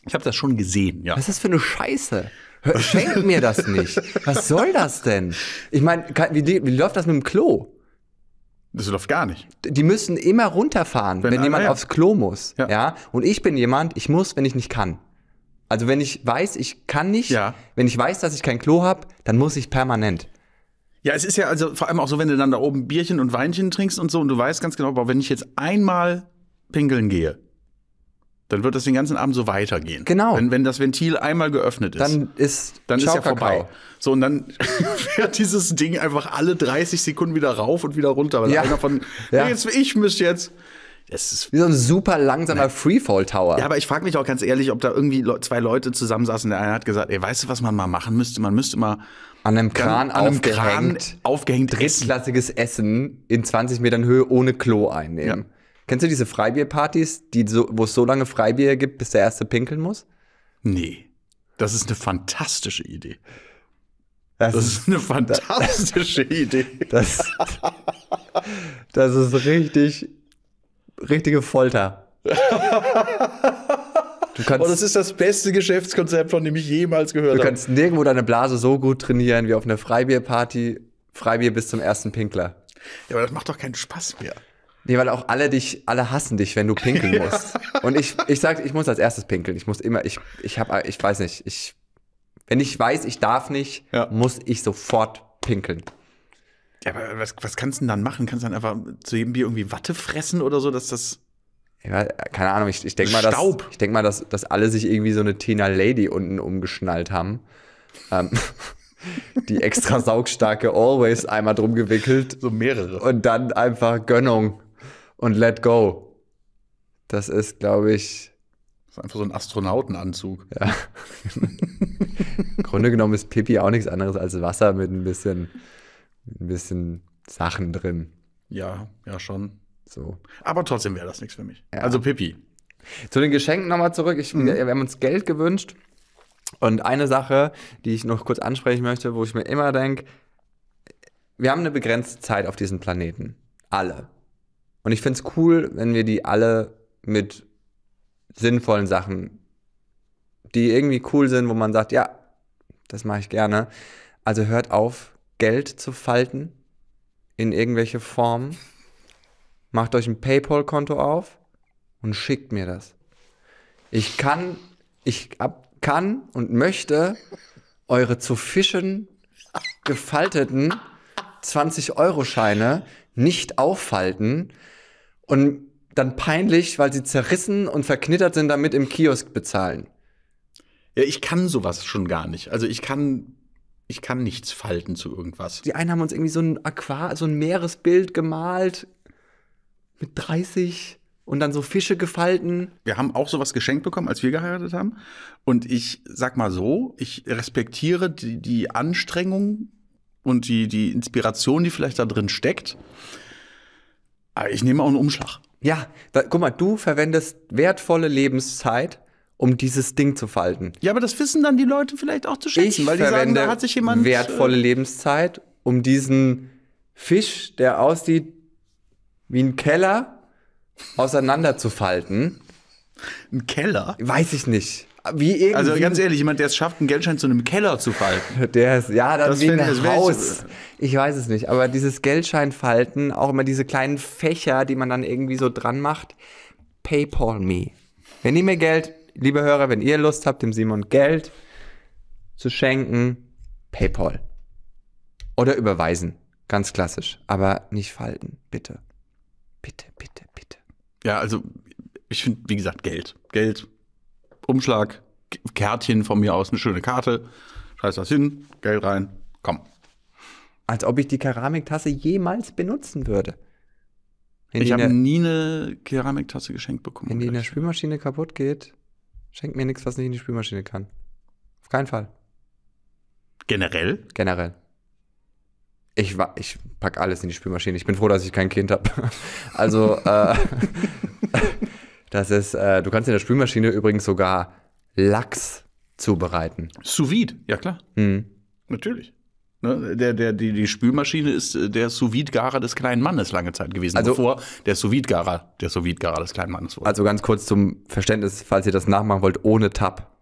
Ich habe das schon gesehen, ja. Was ist das für eine Scheiße? Hör, schenk [LAUGHS] mir das nicht. Was soll das denn? Ich meine, wie, wie läuft das mit dem Klo? Das läuft gar nicht. Die müssen immer runterfahren, wenn, wenn jemand ja. aufs Klo muss. Ja. ja. Und ich bin jemand, ich muss, wenn ich nicht kann. Also wenn ich weiß, ich kann nicht, ja. wenn ich weiß, dass ich kein Klo habe, dann muss ich permanent. Ja, es ist ja also vor allem auch so, wenn du dann da oben Bierchen und Weinchen trinkst und so und du weißt ganz genau, aber wenn ich jetzt einmal pinkeln gehe, dann wird das den ganzen Abend so weitergehen. Genau. Wenn, wenn das Ventil einmal geöffnet ist, dann ist, dann ist ja vorbei. So, und dann [LAUGHS] fährt dieses Ding einfach alle 30 Sekunden wieder rauf und wieder runter. Weil ja. einer von, ja. nee, jetzt, ich müsste jetzt. Das ist wie so ein super langsamer Nein. Freefall Tower. Ja, aber ich frage mich auch ganz ehrlich, ob da irgendwie le zwei Leute zusammensaßen. Der eine hat gesagt, ey, weißt du, was man mal machen müsste? Man müsste mal an einem Kran, an einem aufgehängt, Kran aufgehängt drittklassiges Essen. Essen in 20 Metern Höhe ohne Klo einnehmen. Ja. Kennst du diese Freibierpartys, die so, wo es so lange Freibier gibt, bis der erste pinkeln muss? Nee. Das ist eine fantastische Idee. Das, das ist eine fantastische das, [LAUGHS] Idee. Das, das ist richtig, richtige Folter. Du kannst, und oh, das ist das beste Geschäftskonzept, von dem ich jemals gehört habe. Du kannst habe. nirgendwo deine Blase so gut trainieren wie auf einer Freibierparty. Freibier bis zum ersten Pinkler. Ja, aber das macht doch keinen Spaß mehr. Nee, weil auch alle dich, alle hassen dich, wenn du pinkeln [LAUGHS] musst. Und ich, ich sag, ich muss als erstes pinkeln. Ich muss immer, ich, ich hab, ich weiß nicht, ich, wenn ich weiß, ich darf nicht, ja. muss ich sofort pinkeln. Ja, aber was, was kannst du denn dann machen? Kannst du dann einfach zu jedem Bier irgendwie Watte fressen oder so, dass das. Ja, keine Ahnung, ich, ich denke mal, dass, ich denk mal dass, dass alle sich irgendwie so eine Tina Lady unten umgeschnallt haben. Ähm, [LAUGHS] die extra saugstarke Always einmal drum gewickelt. So mehrere. Und dann einfach Gönnung und let go. Das ist, glaube ich. Das ist einfach so ein Astronautenanzug. Ja. Im Grunde genommen ist Pipi auch nichts anderes als Wasser mit ein bisschen, ein bisschen Sachen drin. Ja, ja, schon. So. Aber trotzdem wäre das nichts für mich. Ja. Also Pipi. Zu den Geschenken nochmal zurück. Ich, mhm. Wir haben uns Geld gewünscht. Und eine Sache, die ich noch kurz ansprechen möchte, wo ich mir immer denke, wir haben eine begrenzte Zeit auf diesem Planeten. Alle. Und ich finde es cool, wenn wir die alle mit sinnvollen Sachen, die irgendwie cool sind, wo man sagt, ja, das mache ich gerne. Also hört auf, Geld zu falten in irgendwelche Formen. Macht euch ein PayPal-Konto auf und schickt mir das. Ich kann, ich ab, kann und möchte eure zu fischen gefalteten 20-Euro-Scheine nicht auffalten, und dann peinlich, weil sie zerrissen und verknittert sind, damit im Kiosk bezahlen. Ja, ich kann sowas schon gar nicht. Also ich kann ich kann nichts falten zu irgendwas. Die einen haben uns irgendwie so ein Aquar, so ein Meeresbild gemalt mit 30 und dann so Fische gefalten. Wir haben auch sowas geschenkt bekommen, als wir geheiratet haben. Und ich sag mal so, ich respektiere die, die Anstrengung und die, die Inspiration, die vielleicht da drin steckt. Ah, ich nehme auch einen Umschlag. Ja, da, guck mal, du verwendest wertvolle Lebenszeit, um dieses Ding zu falten. Ja, aber das wissen dann die Leute vielleicht auch zu schätzen, ich weil die sagen, da hat sich jemand. Äh, wertvolle Lebenszeit, um diesen Fisch, der aussieht wie ein Keller, auseinanderzufalten. Ein Keller? Weiß ich nicht also ganz ehrlich, jemand, der es schafft, einen Geldschein zu einem Keller zu falten. [LAUGHS] Der ist, ja, dann das wegen find, Haus. Ich weiß es nicht, aber dieses Geldschein falten, auch immer diese kleinen Fächer, die man dann irgendwie so dran macht. PayPal me. Wenn ihr mir Geld, liebe Hörer, wenn ihr Lust habt, dem Simon Geld zu schenken, PayPal. Oder überweisen. Ganz klassisch. Aber nicht falten, bitte. Bitte, bitte, bitte. Ja, also ich finde, wie gesagt, Geld. Geld Umschlag, Kärtchen von mir aus, eine schöne Karte, scheiß was hin, Geld rein, komm. Als ob ich die Keramiktasse jemals benutzen würde. Wenn ich habe nie eine Keramiktasse geschenkt bekommen. Wenn die in der Spülmaschine kaputt geht, schenkt mir nichts, was nicht in die Spülmaschine kann. Auf keinen Fall. Generell? Generell. Ich, ich pack alles in die Spülmaschine. Ich bin froh, dass ich kein Kind habe. [LAUGHS] Also, äh, [LAUGHS] Das ist, äh, du kannst in der Spülmaschine übrigens sogar Lachs zubereiten. Sous vide, ja klar. Mhm. Natürlich. Ne? Der, der, die, die Spülmaschine ist äh, der sous garer des kleinen Mannes lange Zeit gewesen, also, bevor der sous garer der sous garer des kleinen Mannes wurde. Also ganz kurz zum Verständnis, falls ihr das nachmachen wollt, ohne Tab.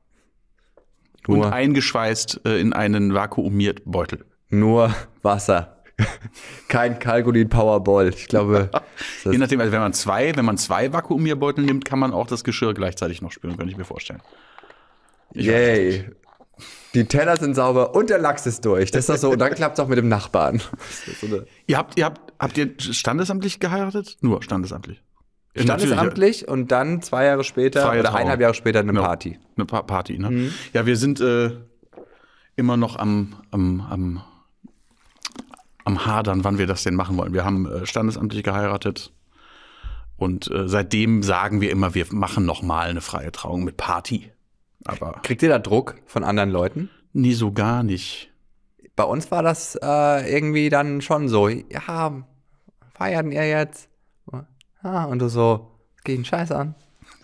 Nur und eingeschweißt äh, in einen vakuumierten Beutel. Nur Wasser. [LAUGHS] Kein Kalkulin Powerball. Ich glaube. [LAUGHS] Je nachdem, also wenn man zwei, wenn man zwei Vakuumierbeutel nimmt, kann man auch das Geschirr gleichzeitig noch spüren, könnte ich mir vorstellen. Ich Yay. Die Teller sind sauber und der Lachs ist durch. Das ist doch so. Und dann klappt es auch mit dem Nachbarn. [LAUGHS] So ihr habt, ihr habt, habt ihr standesamtlich geheiratet? Nur standesamtlich. Standesamtlich und dann zwei Jahre später zwei oder also eineinhalb Jahre später eine genau. Party. Eine Party, ne? Mhm. Ja, wir sind äh, immer noch am, am, am am Hadern, wann wir das denn machen wollen. Wir haben äh, standesamtlich geheiratet und äh, seitdem sagen wir immer, wir machen nochmal eine freie Trauung mit Party. Aber Kriegt ihr da Druck von anderen Leuten? Nie so gar nicht. Bei uns war das äh, irgendwie dann schon so, ja, feiern ihr jetzt? Ja, und du so, geht einen Scheiß an.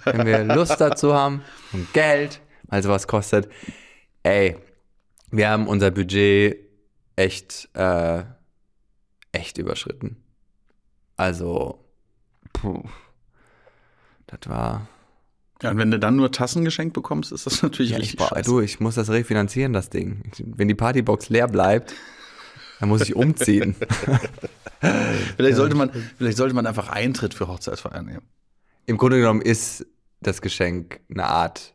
Wenn wir [LAUGHS] Lust dazu haben und Geld, also was kostet. Ey, wir haben unser Budget echt äh, echt überschritten. Also, puh, das war. Ja, und wenn du dann nur Tassen geschenkt bekommst, ist das [LAUGHS] natürlich ja, richtig ich, scheiße. Du, ich muss das refinanzieren, das Ding. Wenn die Partybox leer bleibt, dann muss ich umziehen. [LAUGHS] vielleicht, sollte man, vielleicht sollte man einfach Eintritt für Hochzeitsfeier nehmen. Im Grunde genommen ist das Geschenk eine Art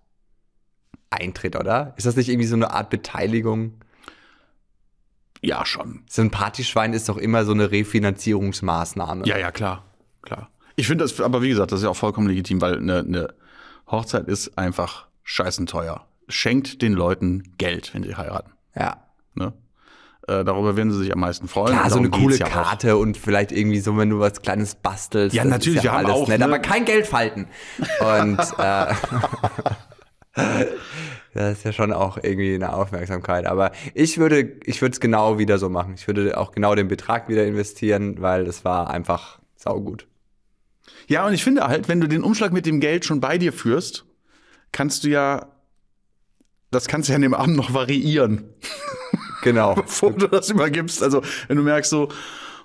Eintritt, oder? Ist das nicht irgendwie so eine Art Beteiligung? Ja, schon. So ein Partyschwein ist doch immer so eine Refinanzierungsmaßnahme. Ja, ja, klar. Klar. Ich finde das, aber wie gesagt, das ist ja auch vollkommen legitim, weil eine, eine Hochzeit ist einfach scheißenteuer. Schenkt den Leuten Geld, wenn sie heiraten. Ja. Ne? Äh, darüber werden sie sich am meisten freuen. Klar, so eine coole ja Karte auch. und vielleicht irgendwie so, wenn du was Kleines bastelst. Ja, natürlich, ja wir haben auch. Nett, ne? Aber kein Geld falten. Und. äh, [LAUGHS] [LAUGHS] Das ist ja schon auch irgendwie eine Aufmerksamkeit. Aber ich würde, ich würde es genau wieder so machen. Ich würde auch genau den Betrag wieder investieren, weil das war einfach saugut. Ja, und ich finde halt, wenn du den Umschlag mit dem Geld schon bei dir führst, kannst du ja, das kannst du ja an dem Abend noch variieren. Genau. [LAUGHS] Bevor du das immer gibst. Also, wenn du merkst so,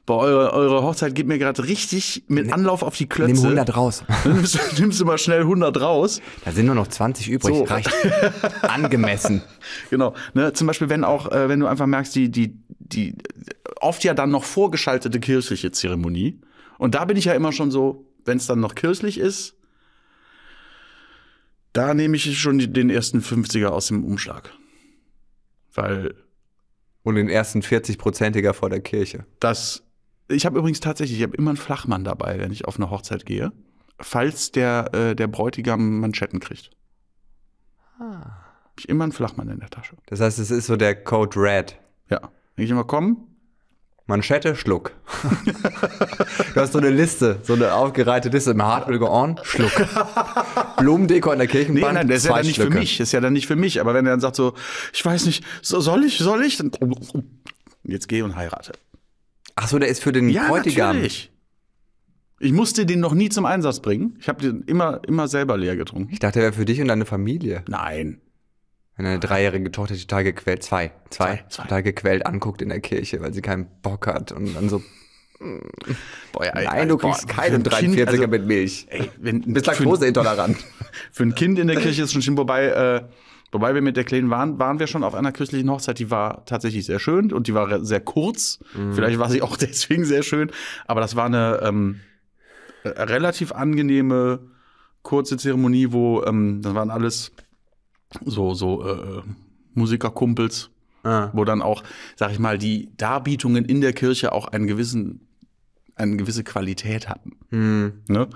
bei eurer eure Hochzeit geht mir gerade richtig mit ne- Anlauf auf die Klötze. Nimm 100 raus. [LAUGHS] nimmst, nimmst du mal schnell 100 raus. Da sind nur noch 20 übrig. So. Reicht [LAUGHS] angemessen. Genau. Ne, zum Beispiel, wenn auch, äh, wenn du einfach merkst, die, die, die oft ja dann noch vorgeschaltete kirchliche Zeremonie. Und da bin ich ja immer schon so, wenn es dann noch kirchlich ist, da nehme ich schon die, den ersten 50er aus dem Umschlag. Weil. Und den ersten 40-prozentiger vor der Kirche. Das ich habe übrigens tatsächlich, ich habe immer einen Flachmann dabei, wenn ich auf eine Hochzeit gehe, falls der, äh, der Bräutigam Manschetten kriegt. Ah. Hab ich immer einen Flachmann in der Tasche. Das heißt, es ist so der Code Red. Ja. Wenn ich immer, komme. Manschette, Schluck. [LAUGHS] du hast so eine Liste, so eine aufgereihte Liste im Hardware on, Schluck. Blumendeko in der Kirchenbank, nee, nein, das ist ja dann nicht Schlücke. für mich, das ist ja dann nicht für mich. Aber wenn er dann sagt so, ich weiß nicht, soll ich, soll ich? Dann jetzt geh und heirate. Ach so, der ist für den ja, Bräutigam. Natürlich. Ich musste den noch nie zum Einsatz bringen. Ich habe den immer, immer selber leer getrunken. Ich dachte, er wäre für dich und deine Familie. Nein. Wenn Eine dreijährige Tochter die total gequält, zwei, zwei, zwei, zwei. total gequält anguckt in der Kirche, weil sie keinen Bock hat und dann so. [LAUGHS] Boah, ja, Nein, also, du boah, kriegst keinen 43er also, mit Milch. Ey, wenn, Bist Laktoseintolerant. [LAUGHS] Für ein Kind in der Kirche ist schon schlimm, vorbei. äh, Wobei wir mit der Kleinen waren, waren wir schon auf einer kirchlichen Hochzeit, die war tatsächlich sehr schön und die war sehr kurz. Mhm. Vielleicht war sie auch [LAUGHS] deswegen sehr schön, aber das war eine ähm, äh, relativ angenehme, kurze Zeremonie, wo ähm, das waren alles so, so äh, Musikerkumpels, ah. wo dann auch, sag ich mal, die Darbietungen in der Kirche auch einen gewissen, eine gewisse Qualität hatten. Mhm. Ne?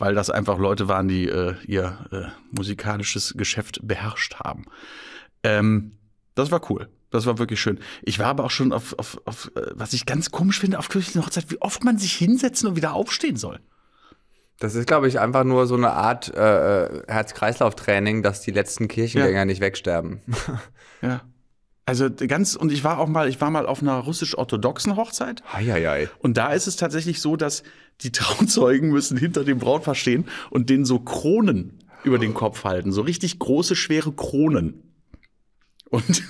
weil das einfach Leute waren, die äh, ihr äh, musikalisches Geschäft beherrscht haben. Ähm, das war cool. Das war wirklich schön. Ich war aber auch schon auf, auf, auf äh, was ich ganz komisch finde, auf kirchlichen Hochzeit, wie oft man sich hinsetzen und wieder aufstehen soll. Das ist, glaube ich, einfach nur so eine Art äh, äh Herz-Kreislauf-Training, dass die letzten Kirchengänger ja. nicht wegsterben. [LAUGHS] ja. Also ganz, und ich war auch mal, ich war mal auf einer russisch-orthodoxen Hochzeit. Eieiei. Und da ist es tatsächlich so, dass die Trauzeugen müssen hinter dem Brautpaar stehen und denen so Kronen über den Kopf halten. So richtig große, schwere Kronen. Und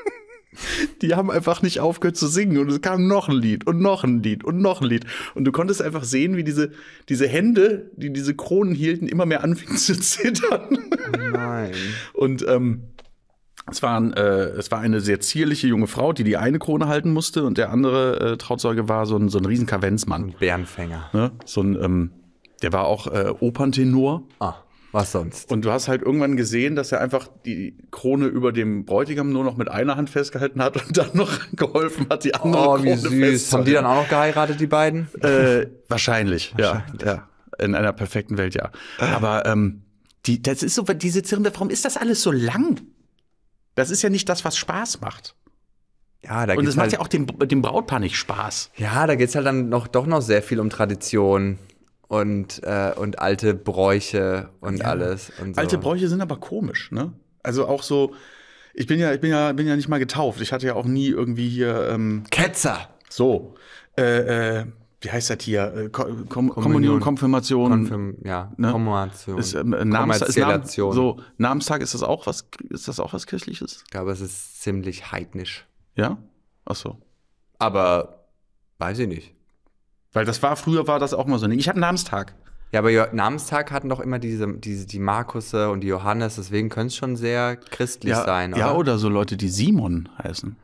[LAUGHS] die haben einfach nicht aufgehört zu singen. Und es kam noch ein Lied und noch ein Lied und noch ein Lied. Und du konntest einfach sehen, wie diese, diese Hände, die diese Kronen hielten, immer mehr anfingen [LAUGHS] zu zittern. Oh Nein. Und ähm, es, waren, äh, es war eine sehr zierliche junge Frau, die die eine Krone halten musste und der andere äh, Trauzeuge war so ein, so ein riesen Kavenzmann. Ein Bärenfänger. Ne? So ein, ähm, der war auch äh, Operntenor. Ah, was sonst? Und du hast halt irgendwann gesehen, dass er einfach die Krone über dem Bräutigam nur noch mit einer Hand festgehalten hat und dann noch [LAUGHS] geholfen hat, die andere oh, Krone wie süß. Haben die dann auch noch geheiratet, die beiden? Äh, wahrscheinlich, wahrscheinlich. Ja, ja. In einer perfekten Welt, ja. Aber ähm, die, das ist so, diese warum ist das alles so lang? Das ist ja nicht das, was Spaß macht. Ja, da Und es macht halt, ja auch dem, dem Brautpaar nicht Spaß. Ja, da geht es halt dann noch, doch noch sehr viel um Tradition und, äh, und alte Bräuche und ja. alles. Und so. Alte Bräuche sind aber komisch, ne? Also auch so, ich bin ja, ich bin ja, bin ja nicht mal getauft. Ich hatte ja auch nie irgendwie hier. Ähm, Ketzer! So. Äh, äh, wie heißt das hier? Äh, Kom Kommunion, Konfirmation. Konfirm, ja, ne? Konfirmation. Ist, äh, Namenstag, ist Nam so, Namenstag ist das auch was, ist das auch was Kirchliches? Ich glaube, es ist ziemlich heidnisch. Ja? Ach so. Aber weiß ich nicht. Weil das war, früher war das auch mal so. Ich habe Namenstag. Ja, aber Namenstag hatten doch immer diese, diese die Markusse und die Johannes, deswegen können es schon sehr christlich ja, sein. Oder? Ja, oder so Leute, die Simon heißen.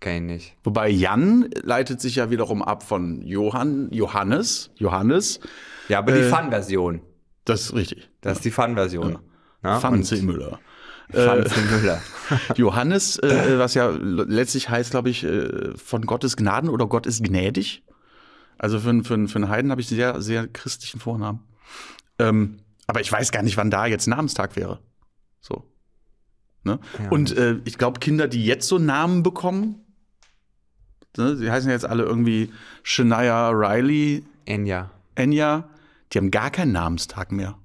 Kenne ich nicht. Wobei Jan leitet sich ja wiederum ab von Johann, Johannes. Johannes. Ja, aber äh, die Fun-Version. Das ist richtig. Das ist die Fun-Version. Ja. Fun Müller. Fun äh, Müller. [LAUGHS] Johannes, äh, was ja letztlich heißt, glaube ich, äh, von Gottes Gnaden oder Gott ist gnädig. Also für, für, für einen Heiden habe ich einen sehr, sehr christlichen Vornamen. Ähm, aber ich weiß gar nicht, wann da jetzt Namenstag wäre. So. Ne? Ja. Und äh, ich glaube, Kinder, die jetzt so Namen bekommen, ne, sie heißen jetzt alle irgendwie Shania Riley. Enya. Enya. Die haben gar keinen Namenstag mehr.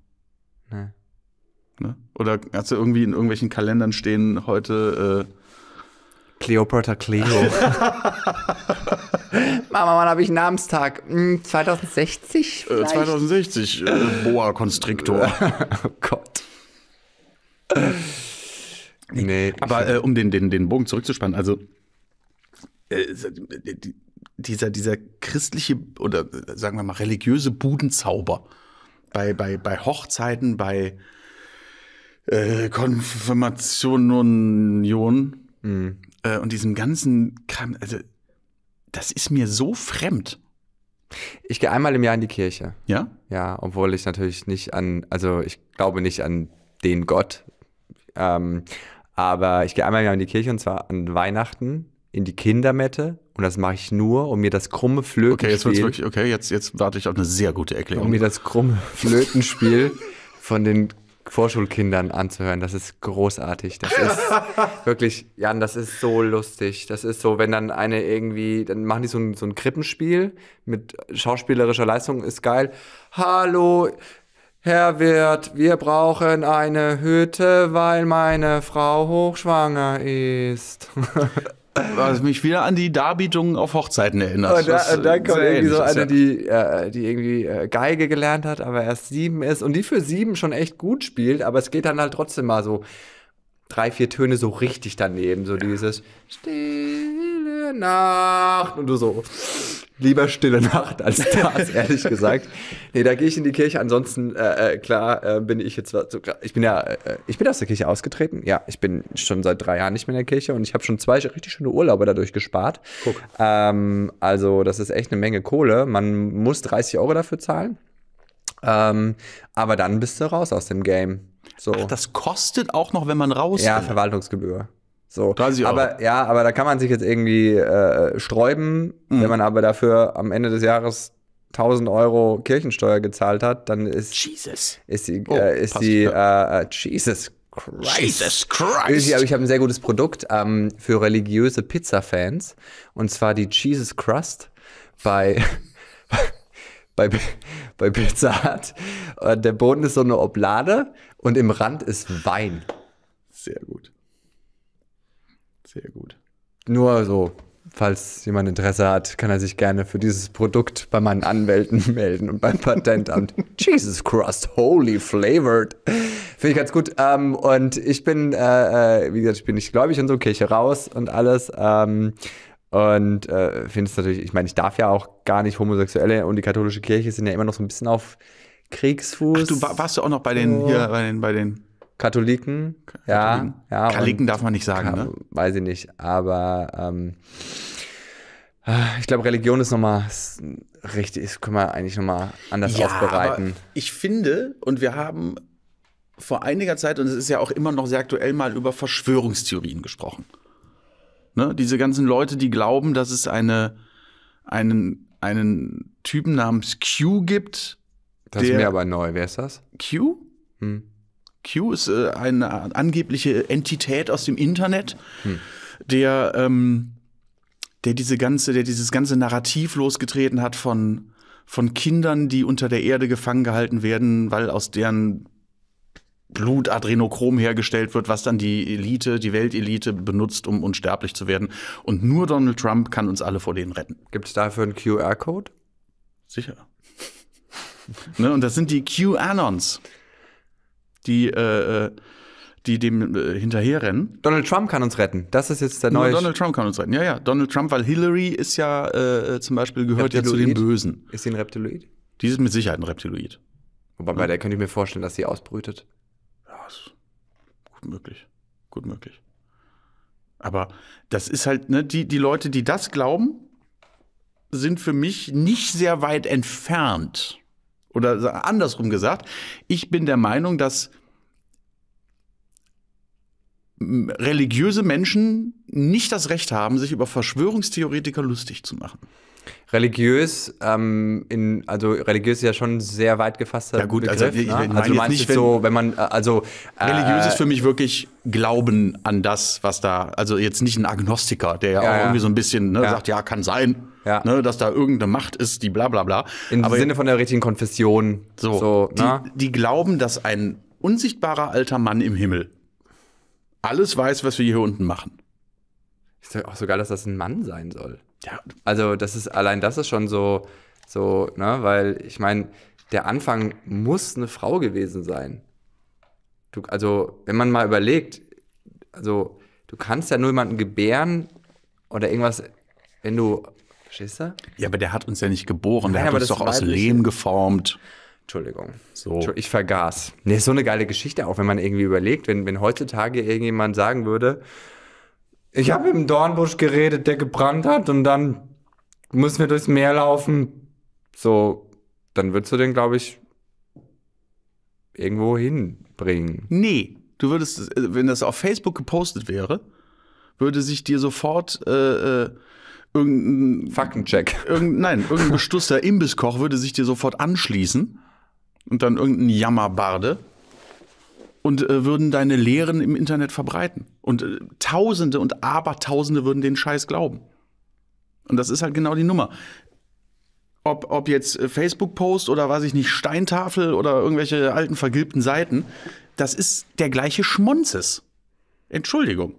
Ne. ne? Oder hat sie irgendwie in irgendwelchen Kalendern stehen, heute äh, Cleopatra Cleo. [LAUGHS] [LAUGHS] Mama, wann habe ich Namenstag? Hm, 2060? Äh, 2060, äh, Boa Constrictor. [LAUGHS] oh Gott. Nee. Aber äh, um den, den, den Bogen zurückzuspannen, also äh, dieser, dieser christliche oder sagen wir mal religiöse Budenzauber bei, bei, bei Hochzeiten, bei äh, Konfirmationen mhm. äh, und diesem ganzen Kram, also das ist mir so fremd. Ich gehe einmal im Jahr in die Kirche. Ja? Ja, obwohl ich natürlich nicht an, also ich glaube nicht an den Gott. Ähm, aber ich gehe einmal im Jahr in die Kirche und zwar an Weihnachten in die Kindermette und das mache ich nur, um mir das krumme Flötenspiel. Okay, jetzt wird's wirklich, okay, jetzt, jetzt warte ich auf eine sehr gute Erklärung. Um mir das krumme [LAUGHS] Flötenspiel von den Vorschulkindern anzuhören. Das ist großartig. Das ist [LAUGHS] wirklich, Jan, das ist so lustig. Das ist so, wenn dann eine irgendwie, dann machen die so ein, so ein Krippenspiel mit schauspielerischer Leistung, ist geil. Hallo, Herr Wirt, wir brauchen eine Hütte, weil meine Frau hochschwanger ist. [LAUGHS] Was mich wieder an die Darbietungen auf Hochzeiten erinnert. Und, da, und dann kommt irgendwie so eine, die, äh, die irgendwie äh, Geige gelernt hat, aber erst sieben ist und die für sieben schon echt gut spielt, aber es geht dann halt trotzdem mal so drei, vier Töne so richtig daneben, so ja. dieses Still. Nacht. Und du so, lieber stille Nacht als das, [LAUGHS] ehrlich gesagt. Nee, da gehe ich in die Kirche. Ansonsten, äh, äh klar, äh, bin ich jetzt, so, ich bin ja, äh, ich bin aus der Kirche ausgetreten. Ja, ich bin schon seit drei Jahren nicht mehr in der Kirche und ich habe schon zwei richtig schöne Urlaube dadurch gespart. Guck. Ähm, also, das ist echt eine Menge Kohle. Man muss 30 Euro dafür zahlen. Ähm, aber dann bist du raus aus dem Game. So. Ach, das kostet auch noch, wenn man raus. Ja, Verwaltungsgebühr. So. 30 Euro. Aber ja, aber da kann man sich jetzt irgendwie äh, sträuben, mhm. wenn man aber dafür am Ende des Jahres 1000 Euro Kirchensteuer gezahlt hat, dann ist Jesus ist die oh, äh, ist die äh, äh, Jesus Christ. Jesus Christ. Aber ich habe ein sehr gutes Produkt ähm, für religiöse Pizza-Fans und zwar die Jesus Crust bei [LAUGHS] bei, bei Pizza Hut. Der Boden ist so eine Oblade und im Rand ist Wein. Sehr gut. Sehr gut. Nur so, falls jemand Interesse hat, kann er sich gerne für dieses Produkt bei meinen Anwälten [LAUGHS] melden und beim Patentamt. [LAUGHS] Jesus Christ, holy flavored. Finde ich ganz gut. Ähm, und ich bin, äh, äh, wie gesagt, ich bin nicht gläubig und so, Kirche raus und alles. Ähm, und äh, finde es natürlich, ich meine, ich darf ja auch gar nicht Homosexuelle und die katholische Kirche sind ja immer noch so ein bisschen auf Kriegsfuß. Ach, du warst du auch noch bei den, so. hier, bei den, bei den Katholiken, Katholiken. ja. ja Katholiken darf man nicht sagen, kann, ne? Weiß ich nicht, aber ähm, ich glaube, Religion ist nochmal richtig, das können wir eigentlich nochmal anders ja, aufbereiten. ich finde, und wir haben vor einiger Zeit, und es ist ja auch immer noch sehr aktuell, mal über Verschwörungstheorien gesprochen. Ne? Diese ganzen Leute, die glauben, dass es eine, einen, einen Typen namens Q gibt. Das ist mir aber neu. Wer ist das? Q? Hm. Q ist äh, eine angebliche Entität aus dem Internet, hm. der, ähm, der diese ganze, der dieses ganze Narrativ losgetreten hat von, von Kindern, die unter der Erde gefangen gehalten werden, weil aus deren Blut Adrenochrom hergestellt wird, was dann die Elite, die Weltelite benutzt, um unsterblich zu werden. Und nur Donald Trump kann uns alle vor denen retten. Gibt es dafür einen QR-Code? Sicher. [LAUGHS] ne? Und das sind die QAnons die, äh, äh, die dem äh, hinterherrennen. Donald Trump kann uns retten. Das ist jetzt der neue. Nur Donald Trump kann uns retten. Ja, ja. Donald Trump, weil Hillary ist ja äh, zum Beispiel gehört Reptiloid? ja zu den Bösen. Ist sie ein Reptiloid? Die ist mit Sicherheit ein Reptiloid. Wobei, bei ja. der könnte ich mir vorstellen, dass sie ausbrütet. Ja, ist gut möglich. Gut möglich. Aber das ist halt, ne, die, die Leute, die das glauben, sind für mich nicht sehr weit entfernt oder andersrum gesagt, ich bin der Meinung, dass religiöse Menschen nicht das Recht haben, sich über Verschwörungstheoretiker lustig zu machen. Religiös, ähm, in, also religiös ist ja schon ein sehr weit gefasster ja, gut, also Begriff. Also, ich, ich ne? also du meinst nicht, wenn, so, wenn man, äh, also äh, religiös ist für mich wirklich Glauben an das, was da, also jetzt nicht ein Agnostiker, der ja, ja auch irgendwie so ein bisschen ne, ja. sagt, ja, kann sein, ja. Ne, dass da irgendeine Macht ist, die bla bla bla. Im Aber Sinne von der richtigen Konfession. So, so die, ne? die glauben, dass ein unsichtbarer alter Mann im Himmel alles weiß, was wir hier unten machen. Ist doch auch so geil, dass das ein Mann sein soll. Ja. Also, das ist, allein das ist schon so, so, ne, weil ich meine, der Anfang muss eine Frau gewesen sein. Du, also, wenn man mal überlegt, also, du kannst ja nur jemanden gebären oder irgendwas, wenn du, verstehst du? Ja, aber der hat uns ja nicht geboren, der hat uns doch aus Lehm geformt. Entschuldigung. So. Ich vergaß. Nee, ist so eine geile Geschichte auch, wenn man irgendwie überlegt, wenn, wenn heutzutage irgendjemand sagen würde, ich habe im Dornbusch geredet, der gebrannt hat und dann müssen wir durchs Meer laufen. So, dann würdest du den, glaube ich, irgendwo hinbringen. Nee, du würdest, äh, wenn das auf Facebook gepostet wäre, würde sich dir sofort äh, äh irgendein Faktencheck. Irgendein, nein, irgendein bestusster [LAUGHS] Imbisskoch würde sich dir sofort anschließen und dann irgendein Jammerbarde und äh, würden deine Lehren im Internet verbreiten. Und äh, Tausende und Abertausende würden den Scheiß glauben. Und das ist halt genau die Nummer. Ob, ob jetzt äh, Facebook-Post oder weiß ich nicht, Steintafel oder irgendwelche alten vergilbten Seiten, das ist der gleiche Schmonzes. Entschuldigung.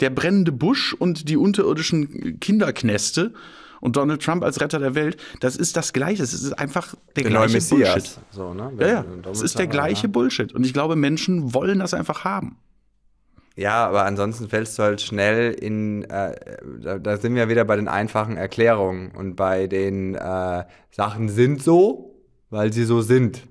Der brennende Busch und die unterirdischen Kinderknäste und Donald Trump als Retter der Welt, das ist das Gleiche. Es ist einfach der, der gleiche Bullshit. So, ne? ja, ja. Es ist der gleiche ja. Bullshit. Und ich glaube, Menschen wollen das einfach haben. Ja, aber ansonsten fällst du halt schnell in, äh, da, da, sind wir wieder bei den einfachen Erklärungen und bei den äh, Sachen sind so, weil sie so sind.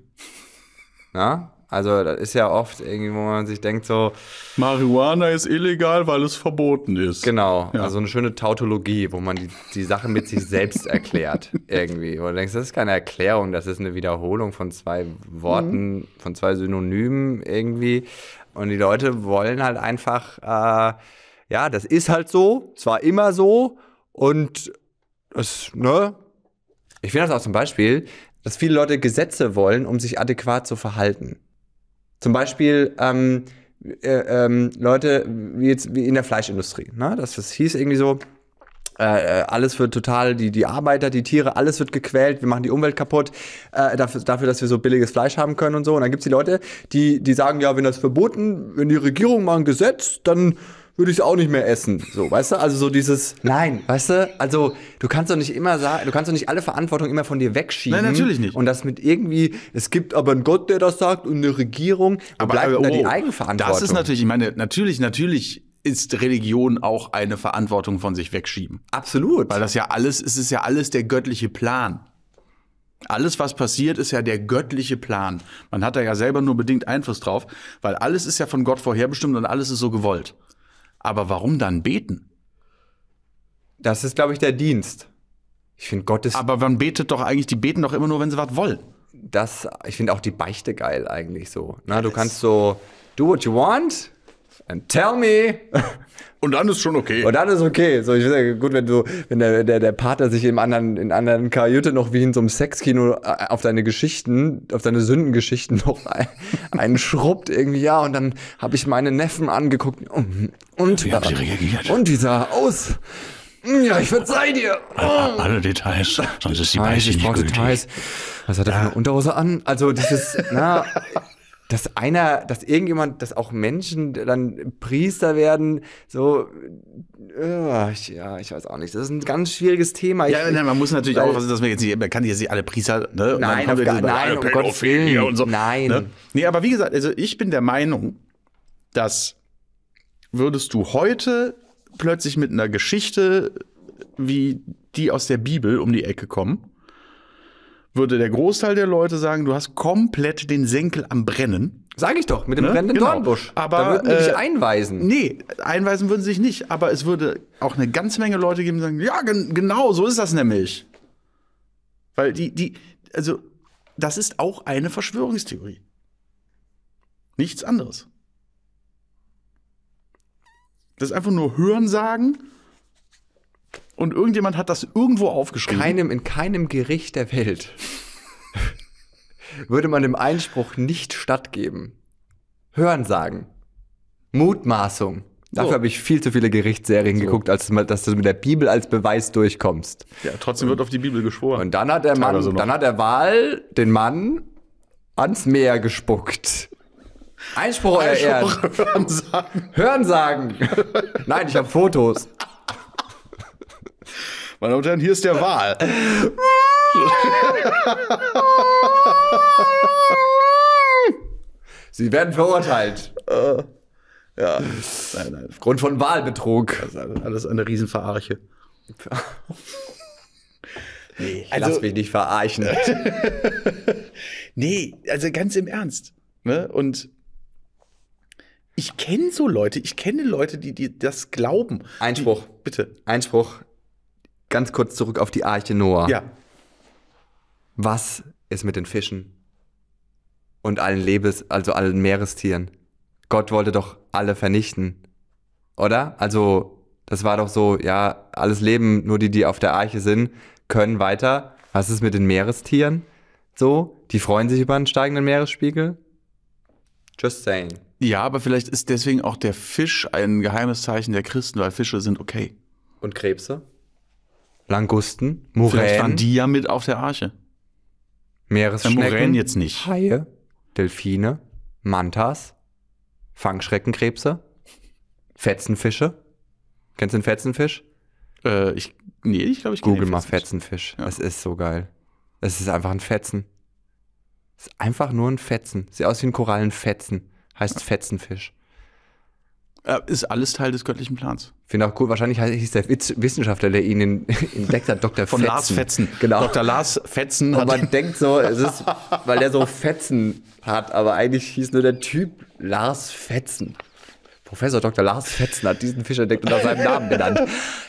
Na? Also das ist ja oft irgendwie, wo man sich denkt so... Marihuana ist illegal, weil es verboten ist. Genau, ja. also eine schöne Tautologie, wo man die, die Sachen mit sich selbst erklärt [LAUGHS] irgendwie. Wo du denkst, das ist keine Erklärung, das ist eine Wiederholung von zwei Worten, mhm. von zwei Synonymen irgendwie. Und die Leute wollen halt einfach, äh, ja, das ist halt so, zwar immer so und es, ne? Ich finde das auch zum Beispiel, dass viele Leute Gesetze wollen, um sich adäquat zu verhalten. Zum Beispiel ähm, äh, ähm, Leute wie jetzt wie in der Fleischindustrie. Ne? Das, das hieß irgendwie so, äh, äh, alles wird total, die, die Arbeiter, die Tiere, alles wird gequält, wir machen die Umwelt kaputt, äh, dafür, dafür, dass wir so billiges Fleisch haben können und so. Und dann gibt es die Leute, die, die sagen, ja, wenn das verboten, wenn die Regierung mal ein Gesetz, dann würde ich es auch nicht mehr essen. So, weißt du? Also so dieses. Nein, weißt du? Also du kannst doch nicht immer sagen, du kannst doch nicht alle Verantwortung immer von dir wegschieben. Nein, natürlich nicht. Und das mit irgendwie, es gibt aber einen Gott, der das sagt und eine Regierung. Aber bleibt aber, oh, da die Eigenverantwortung. Das ist natürlich, ich meine, natürlich, natürlich ist Religion auch eine Verantwortung von sich wegschieben. Absolut. Weil das ja alles, es ist ja alles der göttliche Plan. Alles, was passiert, ist ja der göttliche Plan. Man hat da ja selber nur bedingt Einfluss drauf, weil alles ist ja von Gott vorherbestimmt und alles ist so gewollt. Aber warum dann beten? Das ist, glaube ich, der Dienst. Ich finde Gottes. Aber man betet doch eigentlich, die beten doch immer nur, wenn sie was wollen. Das, ich finde auch die Beichte geil eigentlich so. Na, du kannst so do what you want, and tell me. [LAUGHS] Und dann ist schon okay. Und dann ist okay. So, ich finde gut, wenn du, wenn der, der, der Partner sich im anderen, in anderen Kajüte noch wie in so einem Sexkino äh, auf deine Geschichten, auf deine Sündengeschichten noch ein, [LAUGHS] einen schrubbt irgendwie, ja, und dann habe ich meine Neffen angeguckt und, und, wie haben sie reagiert? und wie sah aus? Hm, ja, ich verzeih dir. Äh, oh. Alle Details, sonst ist die Beiße nicht gültig. Details. Was hat er für eine äh. Unterhose an? Also dieses, na, [LAUGHS] dass einer, dass irgendjemand, dass auch Menschen dann Priester werden, so, äh, ja, ich weiß auch nicht. Das ist ein ganz schwieriges Thema. Ich, ja, nein, man muss natürlich weil, auch, was ist das, man jetzt nicht, man kann jetzt nicht alle Priester, ne? Nein, auf gar, nein, um Gottes Willen. Und so, nein. Ne? Nee, aber wie gesagt, also ich bin der Meinung, dass würdest du heute plötzlich mit einer Geschichte wie die aus der Bibel um die Ecke kommen, würde der Großteil der Leute sagen, du hast komplett den Senkel am Brennen. Sag ich doch, mit dem ne? brennenden genau. Dornbusch. Aber, da würden die dich äh, einweisen. Nee, einweisen würden sie sich nicht. Aber es würde auch eine ganze Menge Leute geben, die sagen, ja, gen genau, so ist das nämlich. Weil die, die, also, das ist auch eine Verschwörungstheorie. Nichts anderes. Das ist einfach nur Hörensagen und irgendjemand hat das irgendwo aufgeschrieben. Keinem, in keinem Gericht der Welt würde man dem Einspruch nicht stattgeben. Hören sagen. Mutmaßung. Dafür so. habe ich viel zu viele Gerichtsserien so. geguckt, als dass du mit der Bibel als Beweis durchkommst. Ja, trotzdem wird auf die Bibel geschworen. Und dann hat der Mann, also dann hat der Wahl den Mann ans Meer gespuckt. Einspruch, Einspruch Hören [LAUGHS] sagen. Hören sagen. Nein, ich habe Fotos. Meine Damen und Herren, hier ist der Wahl. Sie werden verurteilt. Äh, ja. Nein, nein. Aufgrund von Wahlbetrug. Das ist alles eine Riesenverarche. [LAUGHS] nee, also, lass mich nicht verarschen. [LAUGHS] nee, also ganz im Ernst. Ne? Und ich kenne so Leute, ich kenne Leute, die, die das glauben. Einspruch. Die, bitte. Einspruch ganz kurz zurück auf die Arche Noah. Ja. Was ist mit den Fischen und allen Lebens, also allen Meerestieren? Gott wollte doch alle vernichten, oder? Also das war doch so, ja, alles Leben, nur die, die auf der Arche sind, können weiter. Was ist mit den Meerestieren? So, die freuen sich über einen steigenden Meeresspiegel. Just saying. Ja, aber vielleicht ist deswegen auch der Fisch ein geheimes Zeichen der Christen, weil Fische sind okay. Und Krebse? Langusten, Muränen. Vielleicht waren die ja mit auf der Arche. Meeresschnecken. Ja, Muränen jetzt nicht. Haie, Delfine, Mantas, Fangschreckenkrebse, Fetzenfische. Kennst du den Fetzenfisch? Äh, ich, nee, ich glaube, ich Google mal Fetzenfisch. Es ja. ist so geil. Es ist einfach ein Fetzen. Es ist einfach nur ein Fetzen. Sieht aus wie ein Korallenfetzen. Heißt ja. Fetzenfisch. Äh, ist alles Teil des göttlichen Plans. Finde auch cool. Wahrscheinlich hieß der Wissenschaftler, der ihn entdeckt hat, Dr. Von Fetzen. Lars Fetzen. Genau. Dr. Lars Fetzen. Und man denkt so, es ist, weil der so Fetzen hat, aber eigentlich hieß nur der Typ Lars Fetzen. Professor Dr. Lars Fetzen hat diesen Fisch entdeckt und nach seinem Namen benannt.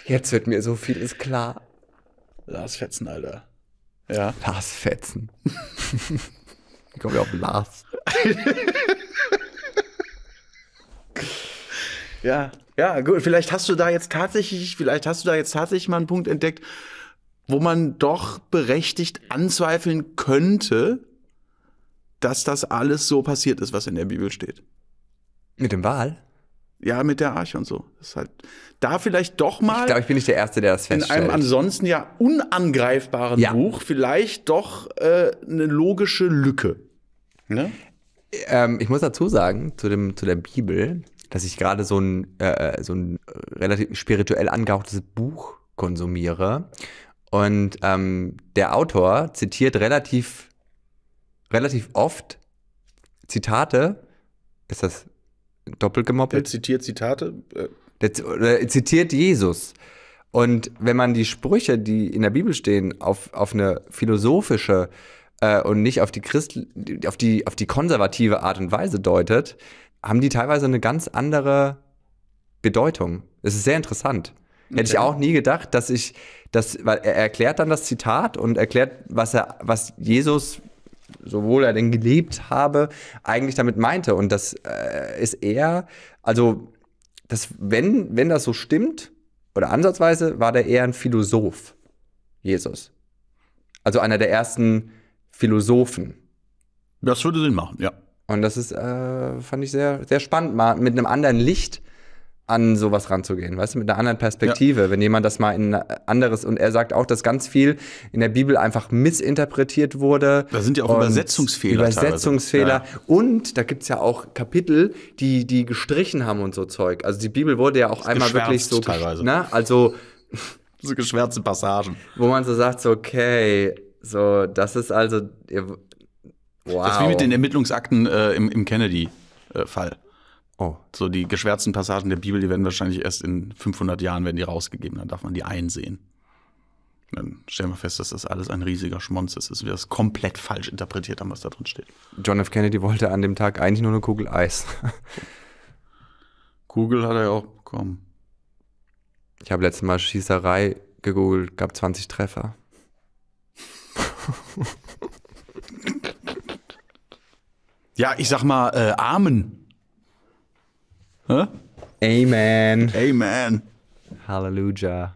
Jetzt wird mir so vieles klar. Lars Fetzen, Alter. Ja. Lars Fetzen. ich komme ja auf Lars. [LAUGHS] Ja, ja, gut. Vielleicht hast du da jetzt tatsächlich, vielleicht hast du da jetzt tatsächlich mal einen Punkt entdeckt, wo man doch berechtigt anzweifeln könnte, dass das alles so passiert ist, was in der Bibel steht. Mit dem Wahl? Ja, mit der Arche und so. Das ist halt da vielleicht doch mal. Ich glaube, ich bin nicht der Erste, der das feststellt. In einem ansonsten ja unangreifbaren ja. Buch vielleicht doch äh, eine logische Lücke. Ne? Ähm, ich muss dazu sagen, zu, dem, zu der Bibel, dass ich gerade so ein, äh, äh so ein äh, relativ spirituell angehauchtes Buch konsumiere. Und ähm, der Autor zitiert relativ, relativ oft Zitate. Ist das doppelt gemoppelt? Der zitiert Zitate? Äh. Der zitiert Jesus. Und wenn man die Sprüche, die in der Bibel stehen, auf, auf eine philosophische äh, und nicht auf die, Christ auf, die, auf die konservative Art und Weise deutet, haben die teilweise eine ganz andere Bedeutung. Es ist sehr interessant. Okay. Hätte ich auch nie gedacht, dass ich das, weil er erklärt dann das Zitat und erklärt, was er, was Jesus, sowohl er denn gelebt habe, eigentlich damit meinte. Und das äh, ist eher, also, das, wenn, wenn das so stimmt, oder ansatzweise, war der eher ein Philosoph, Jesus. Also einer der ersten Philosophen. Das würde Sinn machen, ja. Und das ist, äh, fand ich sehr, sehr spannend, mal mit einem anderen Licht an sowas ranzugehen, weißt du, mit einer anderen Perspektive. Ja. Wenn jemand das mal in äh, anderes und er sagt auch, dass ganz viel in der Bibel einfach missinterpretiert wurde. Da sind ja auch Übersetzungsfehler. Übersetzungsfehler. Ja. Und da gibt es ja auch Kapitel, die, die gestrichen haben und so Zeug. Also die Bibel wurde ja auch das einmal wirklich so. Teilweise. Ne? Also. so geschwärzte Passagen. Wo man so sagt, so, okay, so, das ist also, ihr, Wow. Das ist wie mit den Ermittlungsakten äh, im, im Kennedy-Fall. Oh. So die geschwärzten Passagen der Bibel, die werden wahrscheinlich erst in 500 Jahren werden die rausgegeben, dann darf man die einsehen. Dann stellen wir fest, dass das alles ein riesiger Schmonz ist, dass wir das komplett falsch interpretiert haben, was da drin steht. John F. Kennedy wollte an dem Tag eigentlich nur eine Kugel Eis. [LAUGHS] Kugel hat er ja auch bekommen. Ich habe letztes Mal Schießerei gegoogelt, gab 20 Treffer. [LAUGHS] Ja, ich sag mal, äh, Amen. Hä? Amen. Amen. Hallelujah.